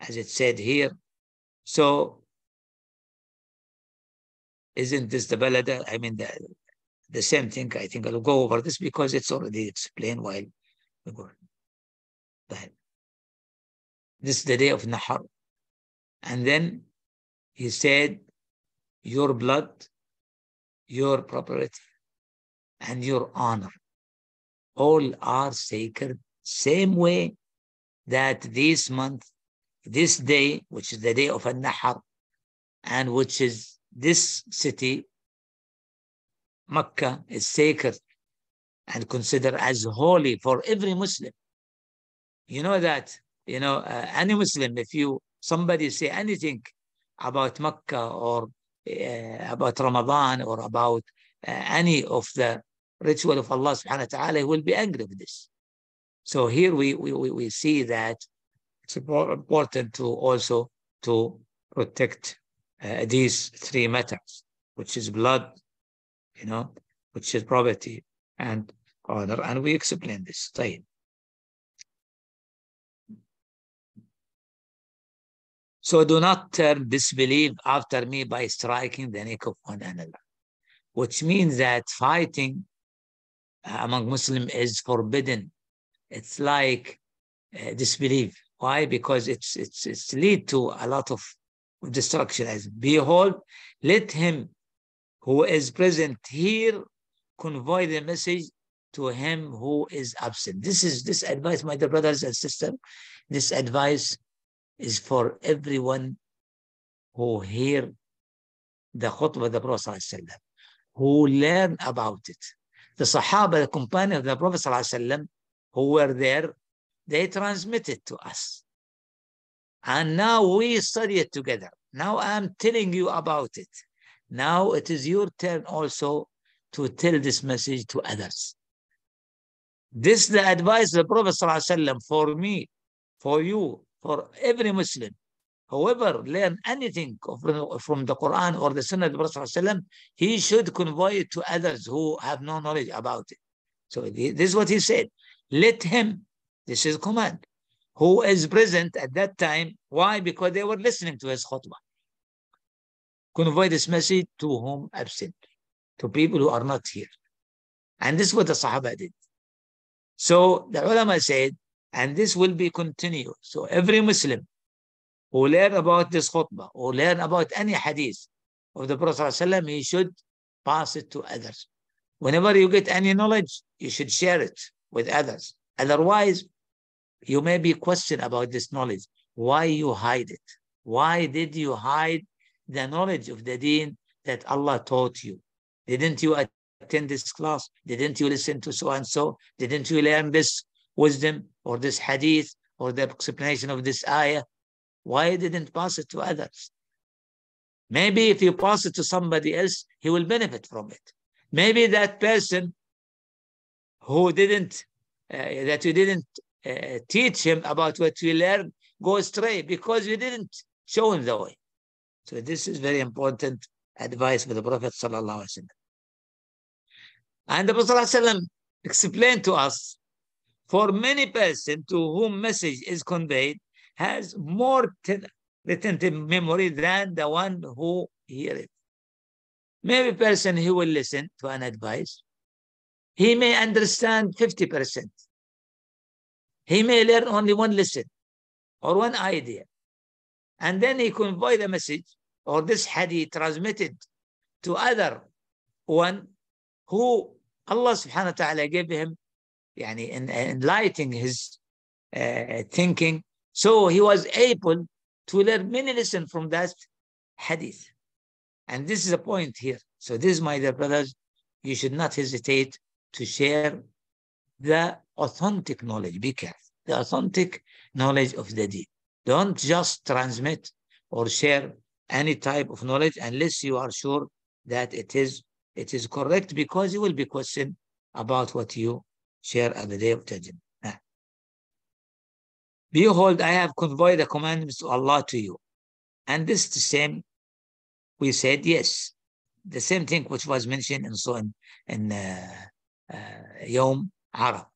as it said here, so isn't this the balada? Uh, I mean, the, the same thing. I think I'll go over this because it's already explained while we go. But this is the day of Nahar. And then he said, your blood, your property, and your honor, all are sacred, same way that this month this day, which is the day of al nahar and which is this city, Mecca, is sacred and considered as holy for every Muslim. You know that, you know, uh, any Muslim, if you, somebody say anything about Mecca or uh, about Ramadan or about uh, any of the ritual of Allah subhanahu wa ta'ala, he will be angry with this. So here we, we, we see that it's important to also to protect uh, these three matters, which is blood, you know, which is property and honor, and we explain this. Right? So do not turn disbelief after me by striking the neck of one another, which means that fighting uh, among Muslims is forbidden. It's like uh, disbelief. Why? Because it's it's it's lead to a lot of destruction. As behold, let him who is present here convey the message to him who is absent. This is this advice, my dear brothers and sisters. This advice is for everyone who hear the khutbah of the Prophet who learn about it. The Sahaba, the companion of the Prophet who were there, they transmit it to us. And now we study it together. Now I'm telling you about it. Now it is your turn also to tell this message to others. This is the advice of the Prophet ﷺ for me, for you, for every Muslim. Whoever learn anything from the Quran or the Sunnah of the Prophet ﷺ, he should convey it to others who have no knowledge about it. So this is what he said. Let him this is command. Who is present at that time? Why? Because they were listening to his khutbah. Convey this message to whom absent, to people who are not here. And this is what the Sahaba did. So the ulama said, and this will be continued. So every Muslim who learn about this khutbah or learn about any hadith of the Prophet ﷺ, he should pass it to others. Whenever you get any knowledge, you should share it with others. Otherwise, you may be questioned about this knowledge. Why you hide it? Why did you hide the knowledge of the deen that Allah taught you? Didn't you attend this class? Didn't you listen to so and so? Didn't you learn this wisdom or this hadith or the explanation of this ayah? Why didn't pass it to others? Maybe if you pass it to somebody else, he will benefit from it. Maybe that person who didn't, uh, that you didn't uh, teach him about what we learn go astray because we didn't show him the way. So this is very important advice for the Prophet sallallahu And the Prophet sallallahu explained to us, for many person to whom message is conveyed has more retentive memory than the one who hear it. Maybe person he will listen to an advice, he may understand 50 percent he may learn only one lesson or one idea. And then he convey the message or this hadith transmitted to other one who Allah subhanahu wa ta'ala gave him yani, enlightening his uh, thinking. So he was able to learn many lessons from that hadith. And this is a point here. So this, my dear brothers, you should not hesitate to share the authentic knowledge. Be careful. The authentic knowledge of the deen. Don't just transmit or share any type of knowledge unless you are sure that it is it is correct because you will be questioned about what you share at the day of judgment. Behold, I have conveyed the commandments of Allah to you. And this is the same, we said, yes, the same thing which was mentioned in so in, in uh, uh, Yom Arab.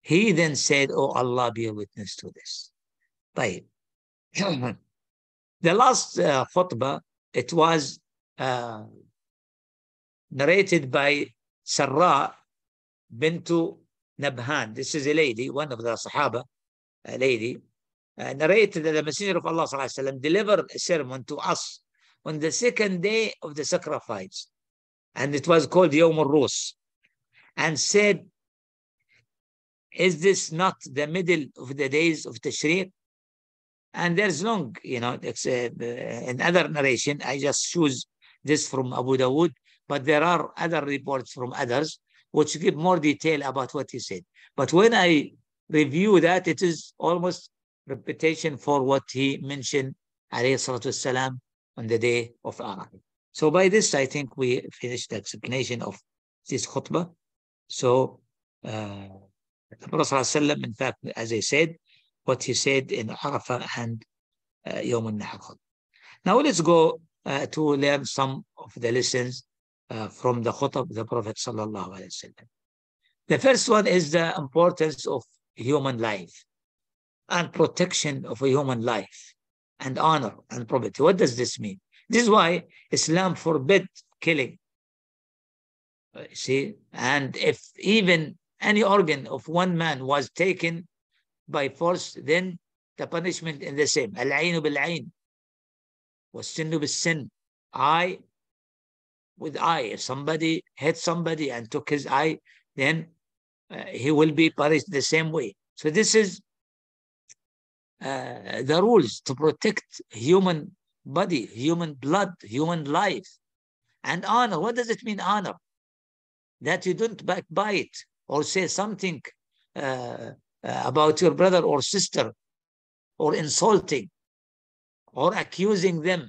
He then said, Oh Allah, be a witness to this. the last uh, khutbah, it was uh, narrated by Sarra bintu Nabhan. This is a lady, one of the Sahaba, a lady, uh, narrated that the Messenger of Allah وسلم, delivered a sermon to us on the second day of the sacrifice. And it was called Yawm al-Rus. And said, is this not the middle of the days of Tashriq? And there's long, you know, it's, uh, in other narration, I just choose this from Abu Dawood, but there are other reports from others which give more detail about what he said. But when I review that, it is almost repetition for what he mentioned, alayhi salatu wasalam, on the day of Arafah. So by this, I think we finished the explanation of this khutbah. So, uh, Rasulullah in fact, as I said, what he said in Arafah and uh, Yom al-Nahar. Now let's go uh, to learn some of the lessons uh, from the khutbah of the Prophet sallallahu alaihi wasallam. The first one is the importance of human life and protection of a human life and honor and property. What does this mean? This is why Islam forbid killing. Uh, see, and if even any organ of one man was taken by force, then the punishment is the same. Al-ainu bil-ain. Was-sinu bil-sin. Eye with eye. If somebody hit somebody and took his eye, then uh, he will be punished the same way. So this is uh, the rules to protect human body, human blood, human life. And honor, what does it mean, honor? That you don't backbite, or say something uh, uh, about your brother or sister or insulting or accusing them.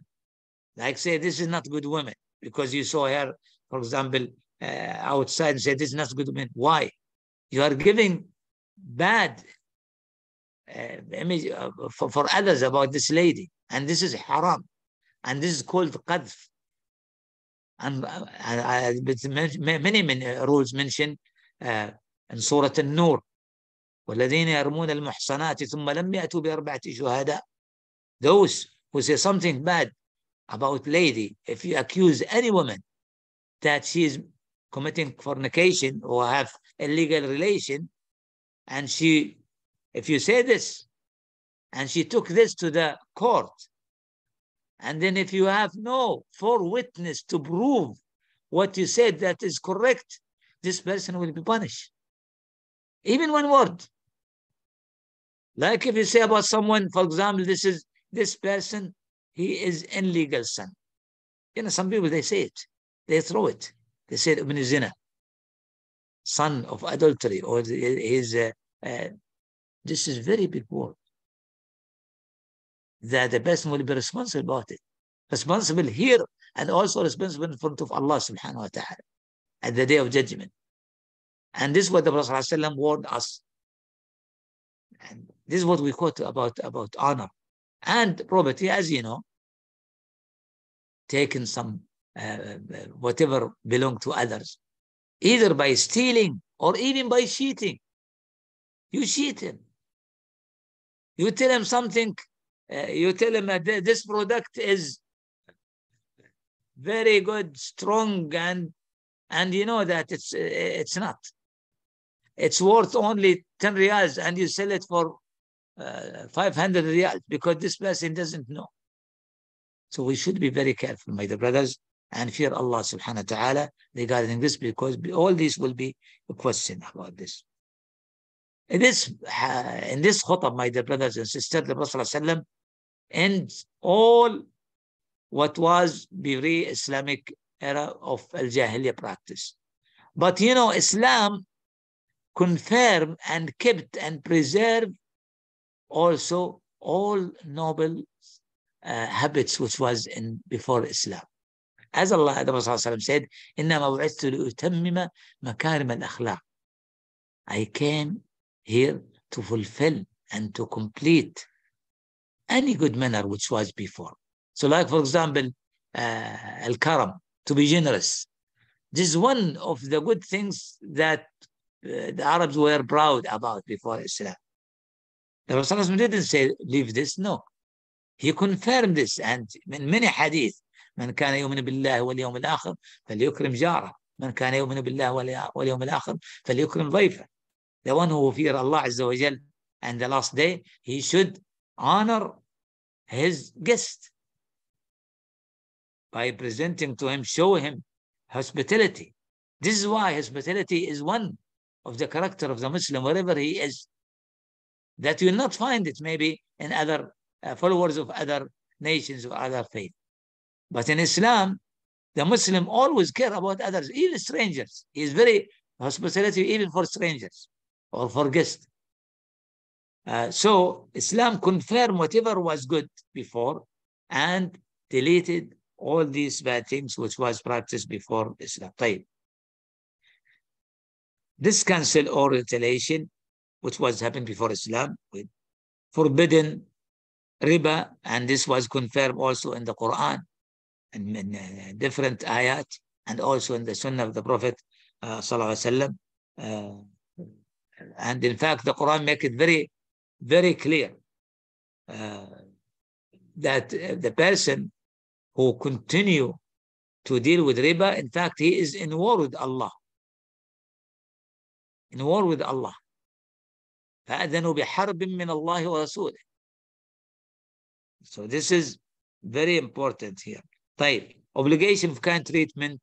Like say, this is not good woman because you saw her, for example, uh, outside and say, this is not good woman. Why? You are giving bad uh, image uh, for, for others about this lady. And this is haram. And this is called qadf. And uh, uh, uh many, many rules mentioned من سورة النور والذين يرمون المحصنات ثم لم يأتوا بأربعة شهداء those who say something bad about lady if you accuse any woman that she is committing fornication or have illegal relation and she if you say this and she took this to the court and then if you have no four witness to prove what you said that is correct this person will be punished. Even one word. Like if you say about someone, for example, this is this person, he is an illegal son. You know, some people they say it, they throw it. They say Ibn Zina, son of adultery, or his. Uh, uh, this is very big word. That the person will be responsible about it, responsible here, and also responsible in front of Allah Subhanahu Wa Taala at the day of judgment. And this is what the Prophet ﷺ warned us. And this is what we quote about, about honor and property. as you know, taking some uh, uh whatever belonged to others, either by stealing or even by cheating. You cheat him. You tell him something, uh, you tell him that this product is very good, strong, and and you know that it's it's not. It's worth only 10 riyals, and you sell it for uh, 500 reals because this person doesn't know. So we should be very careful, my dear brothers, and fear Allah subhanahu wa ta'ala regarding this because all these will be a question about this. In this, uh, in this khutbah, my dear brothers and sisters, the Prophet ends all what was pre-Islamic era of al jahiliya practice. But you know, Islam confirmed and kept and preserved also all noble uh, habits which was in before Islam. As Allah, the Prophet said, إِنَّمَا بُعِثْتُ لِأُتَمِّمَ مَكَارِمَ I came here to fulfill and to complete any good manner which was before. So like, for example, uh, Al-Karam, to be generous. This is one of the good things that the Arabs were proud about before Islam. The Rasulullah didn't say, leave this, no. He confirmed this and in many hadith, من كان يؤمن بالله واليوم الآخر فليكرم جاره من كان يؤمن بالله واليوم الآخر فليكرم ضيفه The one who fear Allah Azza wa Jal and the last day, he should honor his guest. by presenting to him, show him hospitality. This is why hospitality is one of the character of the Muslim wherever he is. That you'll not find it maybe in other uh, followers of other nations or other faith. But in Islam, the Muslim always care about others, even strangers. He is very hospitality even for strangers or for guests. Uh, so Islam confirmed whatever was good before and deleted all these bad things which was practiced before Islam. Tayyip. This cancel or retaliation, which was happened before Islam, with forbidden riba, and this was confirmed also in the Quran and in, uh, different ayat, and also in the Sunnah of the Prophet uh, sallam, uh, and in fact, the Quran make it very, very clear uh, that uh, the person who continue to deal with riba, in fact, he is in war with Allah. In war with Allah. فأذنوا بحرب من الله ورسوله. So this is very important here. طيب. Obligation of kind treatment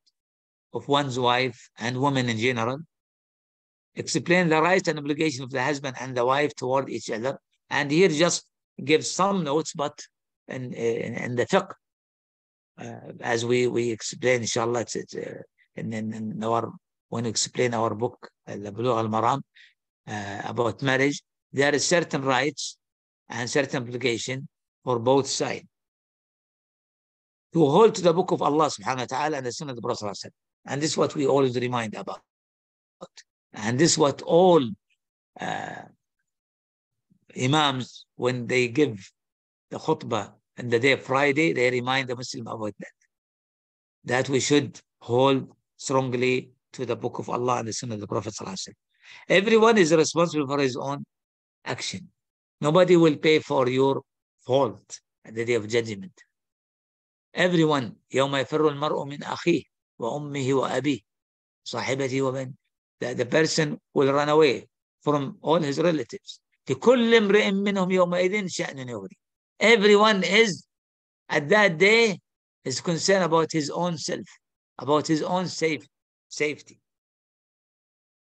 of one's wife and women in general. Explain the rights and obligation of the husband and the wife toward each other. And here just give some notes, but in, in, in the fiqh, uh, as we, we explain, inshallah, it's, it's, uh, in, in our, when we explain our book, uh, Al-Bulugh al-Maram, about marriage, there is certain rights and certain obligation for both sides to hold to the book of Allah subhanahu wa ta'ala and the sunnah of the Prophet And this is what we always remind about. And this is what all uh, imams, when they give the khutbah and the day of Friday, they remind the Muslim about that. That we should hold strongly to the book of Allah and the Sunnah of the Prophet. Everyone is responsible for his own action. Nobody will pay for your fault at the day of judgment. Everyone, يوم يفر المرء من أخيه وأمه وأبيه صاحبته وبن that the person will run away from all his relatives. لكل امرئ منهم يومئذ شأن Everyone is, at that day, is concerned about his own self, about his own safe, safety.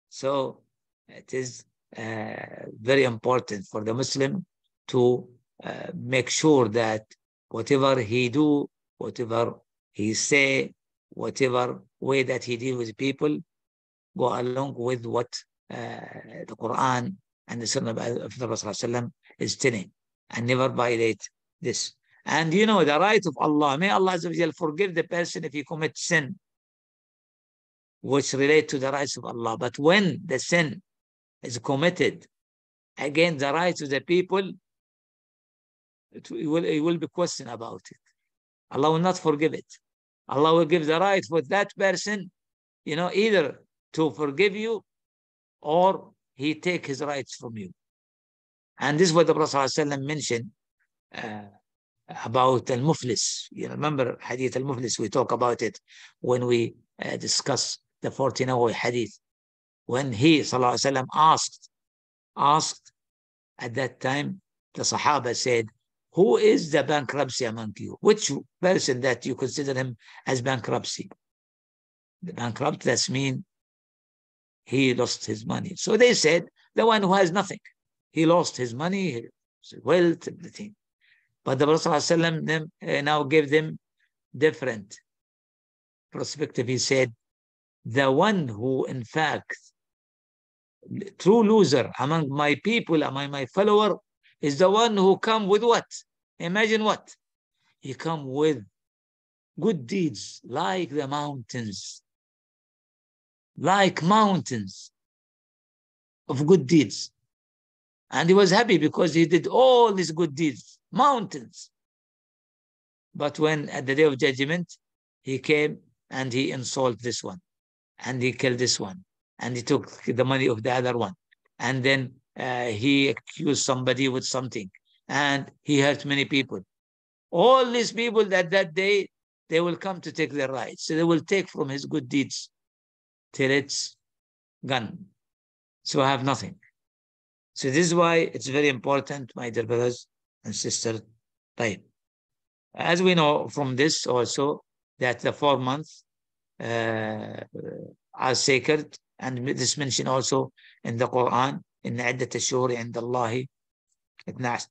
So it is uh, very important for the Muslim to uh, make sure that whatever he do, whatever he say, whatever way that he deal with people, go along with what uh, the Quran and the Sunnah of the Prophet is telling and never violate this. And you know the right of Allah. May Allah forgive the person if he commits sin, which relate to the rights of Allah. But when the sin is committed against the rights of the people, it will, it will be questioned about it. Allah will not forgive it. Allah will give the right for that person, you know, either to forgive you or he take his rights from you. And this is what the Prophet ﷺ mentioned uh, about al-muflis. You remember hadith al-muflis, we talk about it when we uh, discuss the 14 Nawawi hadith. When he وسلم, asked, asked at that time, the Sahaba said, who is the bankruptcy among you? Which person that you consider him as bankruptcy? The bankrupt, that's mean he lost his money. So they said, the one who has nothing. He lost his money, his wealth, everything. But the Prophet ﷺ eh, now gave them different perspective. He said, the one who in fact, true loser among my people, among my follower, is the one who come with what? Imagine what? He come with good deeds like the mountains, like mountains of good deeds. And he was happy because he did all these good deeds, mountains. But when at the day of judgment, he came and he insulted this one, and he killed this one, and he took the money of the other one, and then uh, he accused somebody with something, and he hurt many people. All these people that that day they will come to take their rights. So they will take from his good deeds till it's gone. So I have nothing. So this is why it's very important, my dear brothers and sisters. Time. As we know from this also that the four months uh, are sacred, and this mentioned also in the Quran "In عدة الشهور عند الله 12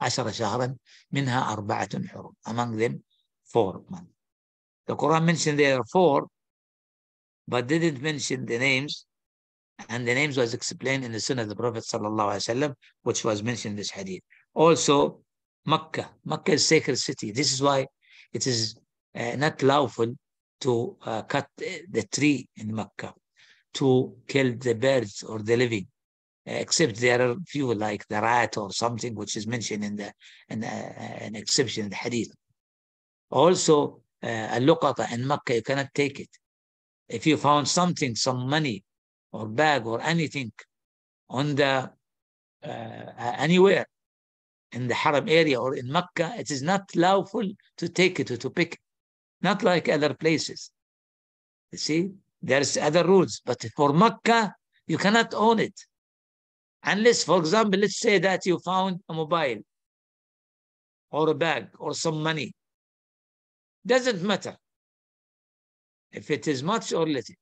عشر شهرا منها أربعة حرم among them four months. The Quran mentioned there are four, but didn't mention the names and the names was explained in the Sunnah of the Prophet wasallam, which was mentioned in this hadith. Also, Makkah. Makkah is sacred city. This is why it is uh, not lawful to uh, cut the tree in Makkah, to kill the birds or the living, uh, except there are few like the rat or something which is mentioned in the in, uh, uh an exception in the hadith. Also, uh, a luqata in Makkah, you cannot take it. If you found something, some money, or bag or anything on the uh, anywhere in the Haram area or in Mecca, it is not lawful to take it or to pick it. Not like other places. You see, there's other rules. But for Mecca, you cannot own it. Unless, for example, let's say that you found a mobile or a bag or some money. Doesn't matter if it is much or little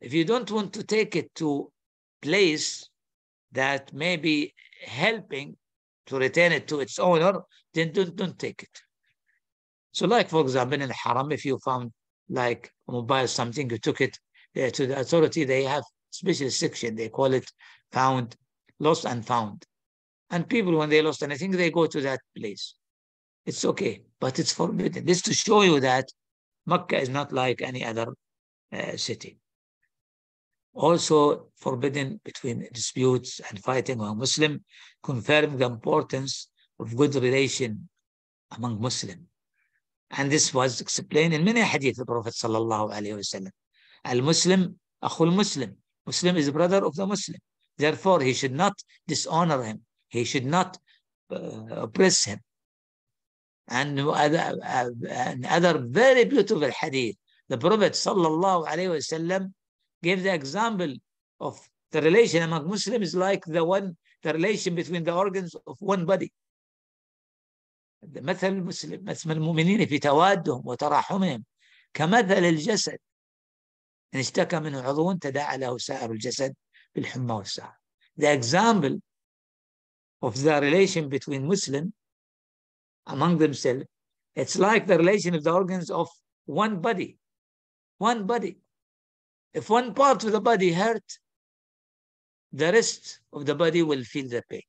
if you don't want to take it to place that may be helping to return it to its owner, then don't, don't take it. So like, for example, in haram, if you found like a mobile, something, you took it uh, to the authority, they have special section. They call it found, lost and found. And people, when they lost anything, they go to that place. It's okay, but it's forbidden. This to show you that Mecca is not like any other uh, city also forbidden between disputes and fighting among Muslim, confirmed the importance of good relation among Muslim. And this was explained in many hadith of the Prophet sallallahu alaihi wasallam. Al-Muslim, akhul Muslim. Muslim is brother of the Muslim. Therefore, he should not dishonor him. He should not uh, oppress him. And other, uh, uh another very beautiful hadith. The Prophet sallallahu alaihi wasallam gave the example of the relation among Muslims like the one the relation between the organs of one body. مثل المسلم مثل المؤمنين في توادهم وتراحمهم كمثل الجسد إن اشتكى منه عضو تداعى له سائر الجسد بالحمى والسعر. The example of the relation between Muslim among themselves, it's like the relation of the organs of one body. One body. If one part of the body hurt, the rest of the body will feel the pain.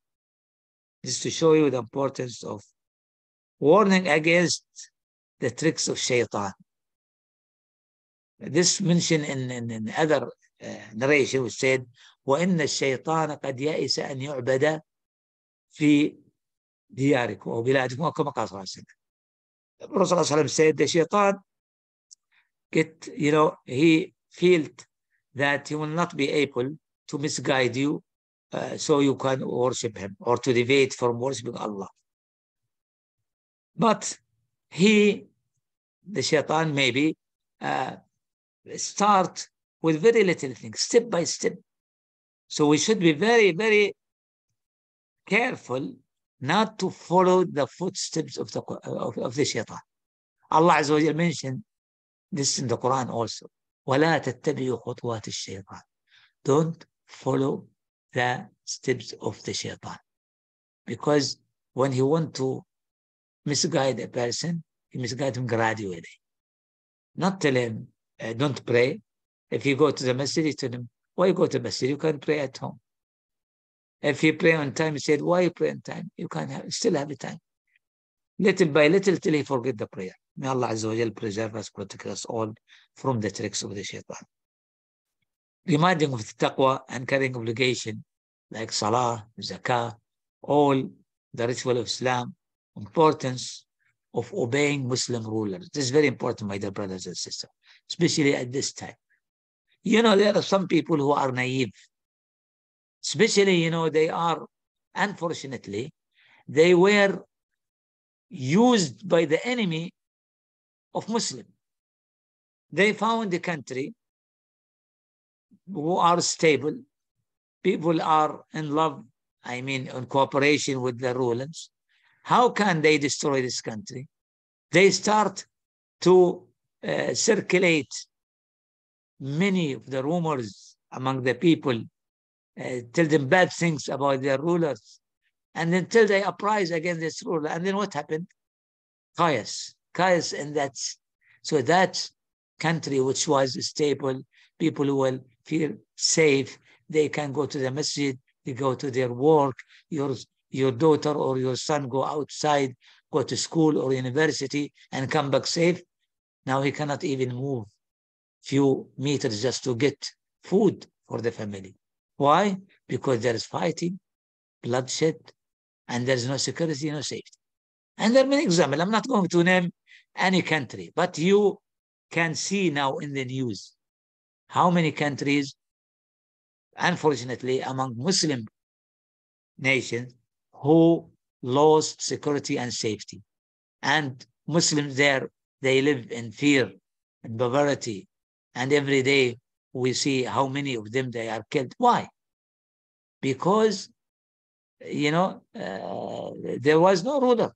This is to show you the importance of warning against the tricks of shaitan. This mention in, in, in other uh, narration was said, وإن الشيطان قد يأس أن يعبد في دياركم أو بلادكم كما قال صلى الله عليه وسلم. الرسول صلى الله عليه وسلم said the shaitan, get, you know, he Feel that he will not be able to misguide you uh, so you can worship him or to deviate from worshiping Allah. But he, the shaitan maybe, uh, start with very little things, step by step. So we should be very, very careful not to follow the footsteps of the, of, of the shaitan. Allah Azza wa mentioned this in the Quran also. ولا تتبعوا خطوات الشيطان don't follow the steps of the shaitan because when he want to misguide a person he misguide him gradually not tell him uh, don't pray if you go to the masjid tell him why go to masjid you can pray at home if you pray on time he said why you pray on time you can have, still have a time little by little till he forget the prayer May Allah Azza wa Jal preserve us, protect us all from the tricks of the shaitan. Reminding of the taqwa and carrying obligation like salah, zakah, all the ritual of Islam, importance of obeying Muslim rulers. This is very important, my dear brothers and sisters, especially at this time. You know, there are some people who are naive. Especially, you know, they are, unfortunately, they were used by the enemy of Muslim. They found a country who are stable. People are in love, I mean, in cooperation with the rulers. How can they destroy this country? They start to uh, circulate many of the rumors among the people, uh, tell them bad things about their rulers, and until they uprise against this ruler. And then what happened? Chaos. Qais that. So that country, which was stable, people will feel safe. They can go to the masjid, they go to their work. Your, your daughter or your son go outside, go to school or university and come back safe. Now he cannot even move few meters just to get food for the family. Why? Because there is fighting, bloodshed, and there is no security, no safety. And there are many examples. I'm not going to name any country. But you can see now in the news how many countries, unfortunately, among Muslim nations who lost security and safety. And Muslims there, they live in fear and poverty. And every day we see how many of them they are killed. Why? Because, you know, uh, there was no ruler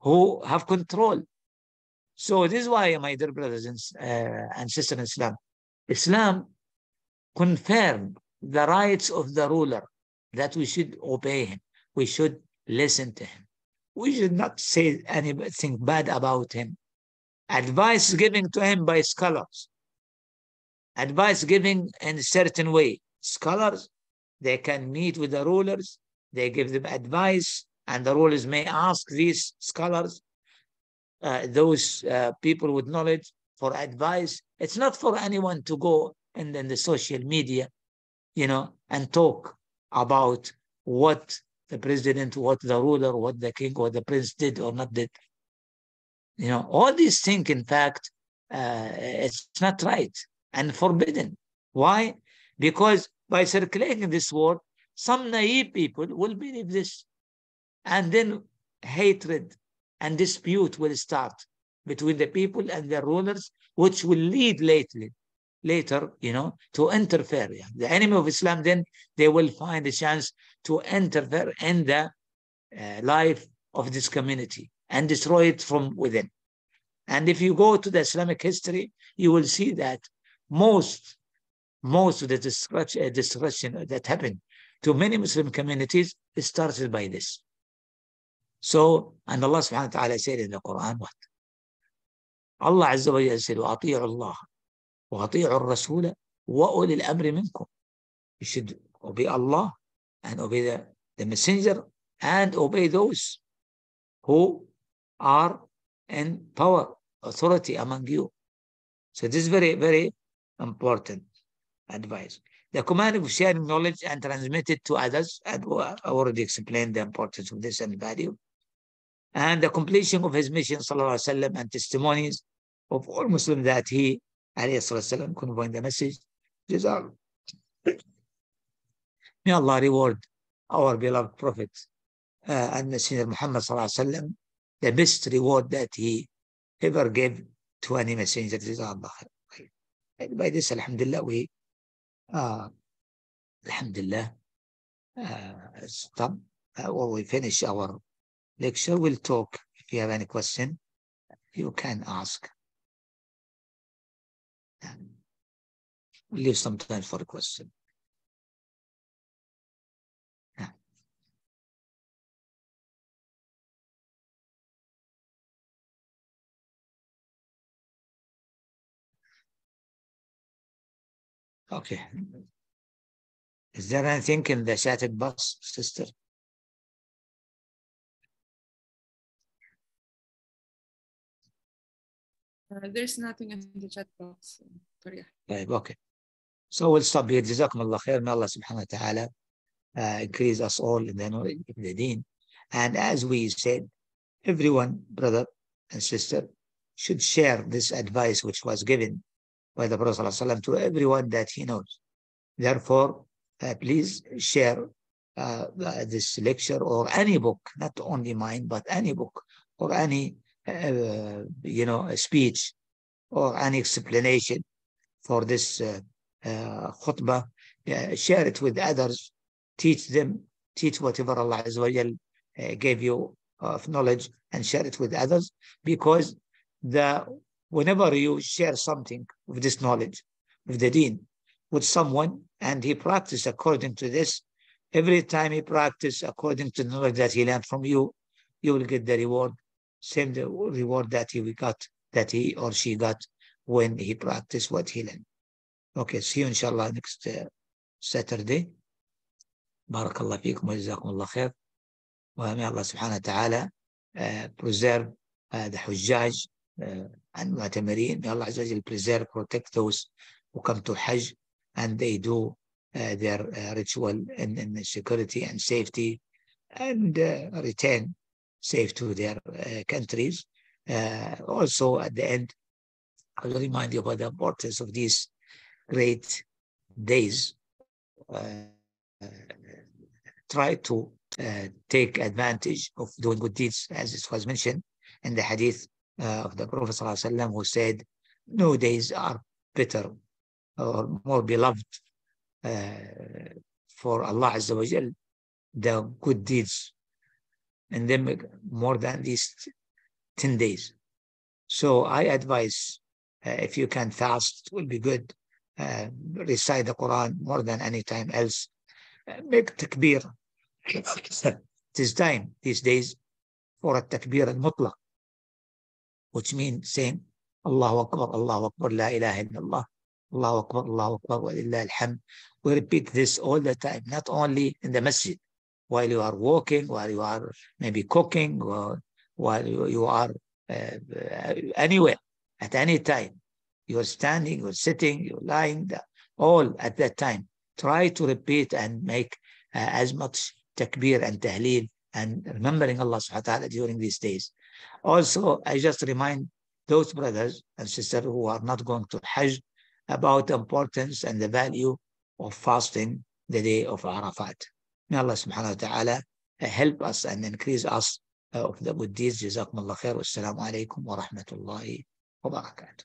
who have control so this is why, my dear brothers and, uh, and sisters in Islam, Islam confirmed the rights of the ruler that we should obey him, we should listen to him, we should not say anything bad about him. Advice given to him by scholars, advice given in a certain way. Scholars, they can meet with the rulers, they give them advice, and the rulers may ask these scholars uh, those uh, people with knowledge for advice. It's not for anyone to go and then the social media, you know, and talk about what the president, what the ruler, what the king or the prince did or not did. You know, all these things, in fact, uh, it's not right and forbidden. Why? Because by circulating this word, some naive people will believe this. And then hatred and dispute will start between the people and their rulers, which will lead lately, later, you know, to interfere. The enemy of Islam, then they will find a chance to interfere in the uh, life of this community and destroy it from within. And if you go to the Islamic history, you will see that most, most of the destruction, uh, destruction that happened to many Muslim communities is started by this. So, and Allah subhanahu wa ta'ala said in the Quran, what? Allah Azza wa Jalla said, وَأَطِيعُوا اللَّهَ وَأَطِيعُوا الرَّسُولَ وَأُولِي الْأَمْرِ مِنْكُمْ You should obey Allah and obey the, the messenger and obey those who are in power, authority among you. So this is very, very important advice. The command of sharing knowledge and transmit it to others, I already explained the importance of this and value and the completion of his mission وسلم, and testimonies of all Muslims that he وسلم, conveyed the message. These May Allah reward our beloved Prophet uh, and Messenger Muhammad وسلم, the best reward that he ever gave to any messenger. Jazakallah. And by this, Alhamdulillah, we, uh, Alhamdulillah, uh, stop uh, or we finish our lecture. We'll talk. If you have any question, you can ask. And leave some time for a question. Okay. Is there anything in the shattered bus, sister? Uh, there's nothing in the chat box. Korea. طيب okay. So we'll stop here. جزاكم الله خير. May Allah subhanahu wa ta'ala uh, increase us all in the, in the deen. And as we said, everyone, brother and sister, should share this advice which was given by the Prophet ﷺ to everyone that he knows. Therefore, uh, please share uh, this lecture or any book, not only mine, but any book or any uh, you know, a speech or an explanation for this uh, uh, khutbah, share it with others, teach them, teach whatever Allah Azza wa Jal uh, gave you of knowledge and share it with others because the whenever you share something with this knowledge, with the deen, with someone and he practice according to this, every time he practice according to the knowledge that he learned from you, you will get the reward same reward that he got, that he or she got when he practiced what he learned. Okay, see you inshallah next uh, Saturday. Barakallah feekum wa jazakumullah khair. Wa may Allah subhanahu wa ta'ala uh, preserve uh, the Hujjaj uh, and Mu'tamirin. May Allah Azza preserve, protect those who come to Hajj and they do uh, their uh, ritual in, in security and safety and uh, retain safe to their uh, countries. Uh, also, at the end, I'll remind you about the importance of these great days. Uh, try to take advantage of doing good deeds, as it was mentioned in the hadith of the Prophet ﷺ, who said, No days are better or more beloved uh, for Allah Azza wa Jal, the good deeds and then more than these 10 days. So I advise uh, if you can fast, it will be good. Uh, recite the Quran more than any time else. Uh, make takbir. it is time these days for a takbir al mutlaq, which means saying, Allahu Akbar, Allahu Akbar, La ilaha illallah, Allahu Akbar, Allahu Akbar, wa al hamd. We repeat this all the time, not only in the masjid, while you are walking, while you are maybe cooking, or while you, you are uh, uh anywhere, at any time. You're standing, you're sitting, you're lying, all at that time. Try to repeat and make uh, as much takbir and tahleel and remembering Allah subhanahu wa ta'ala during these days. Also, I just remind those brothers and sisters who are not going to Hajj about the importance and the value of fasting the day of Arafat. May Allah subhanahu wa ta'ala help us and increase us uh, good deeds. Jazakumullah khair. Wassalamu alaikum wa rahmatullahi wa barakatuh.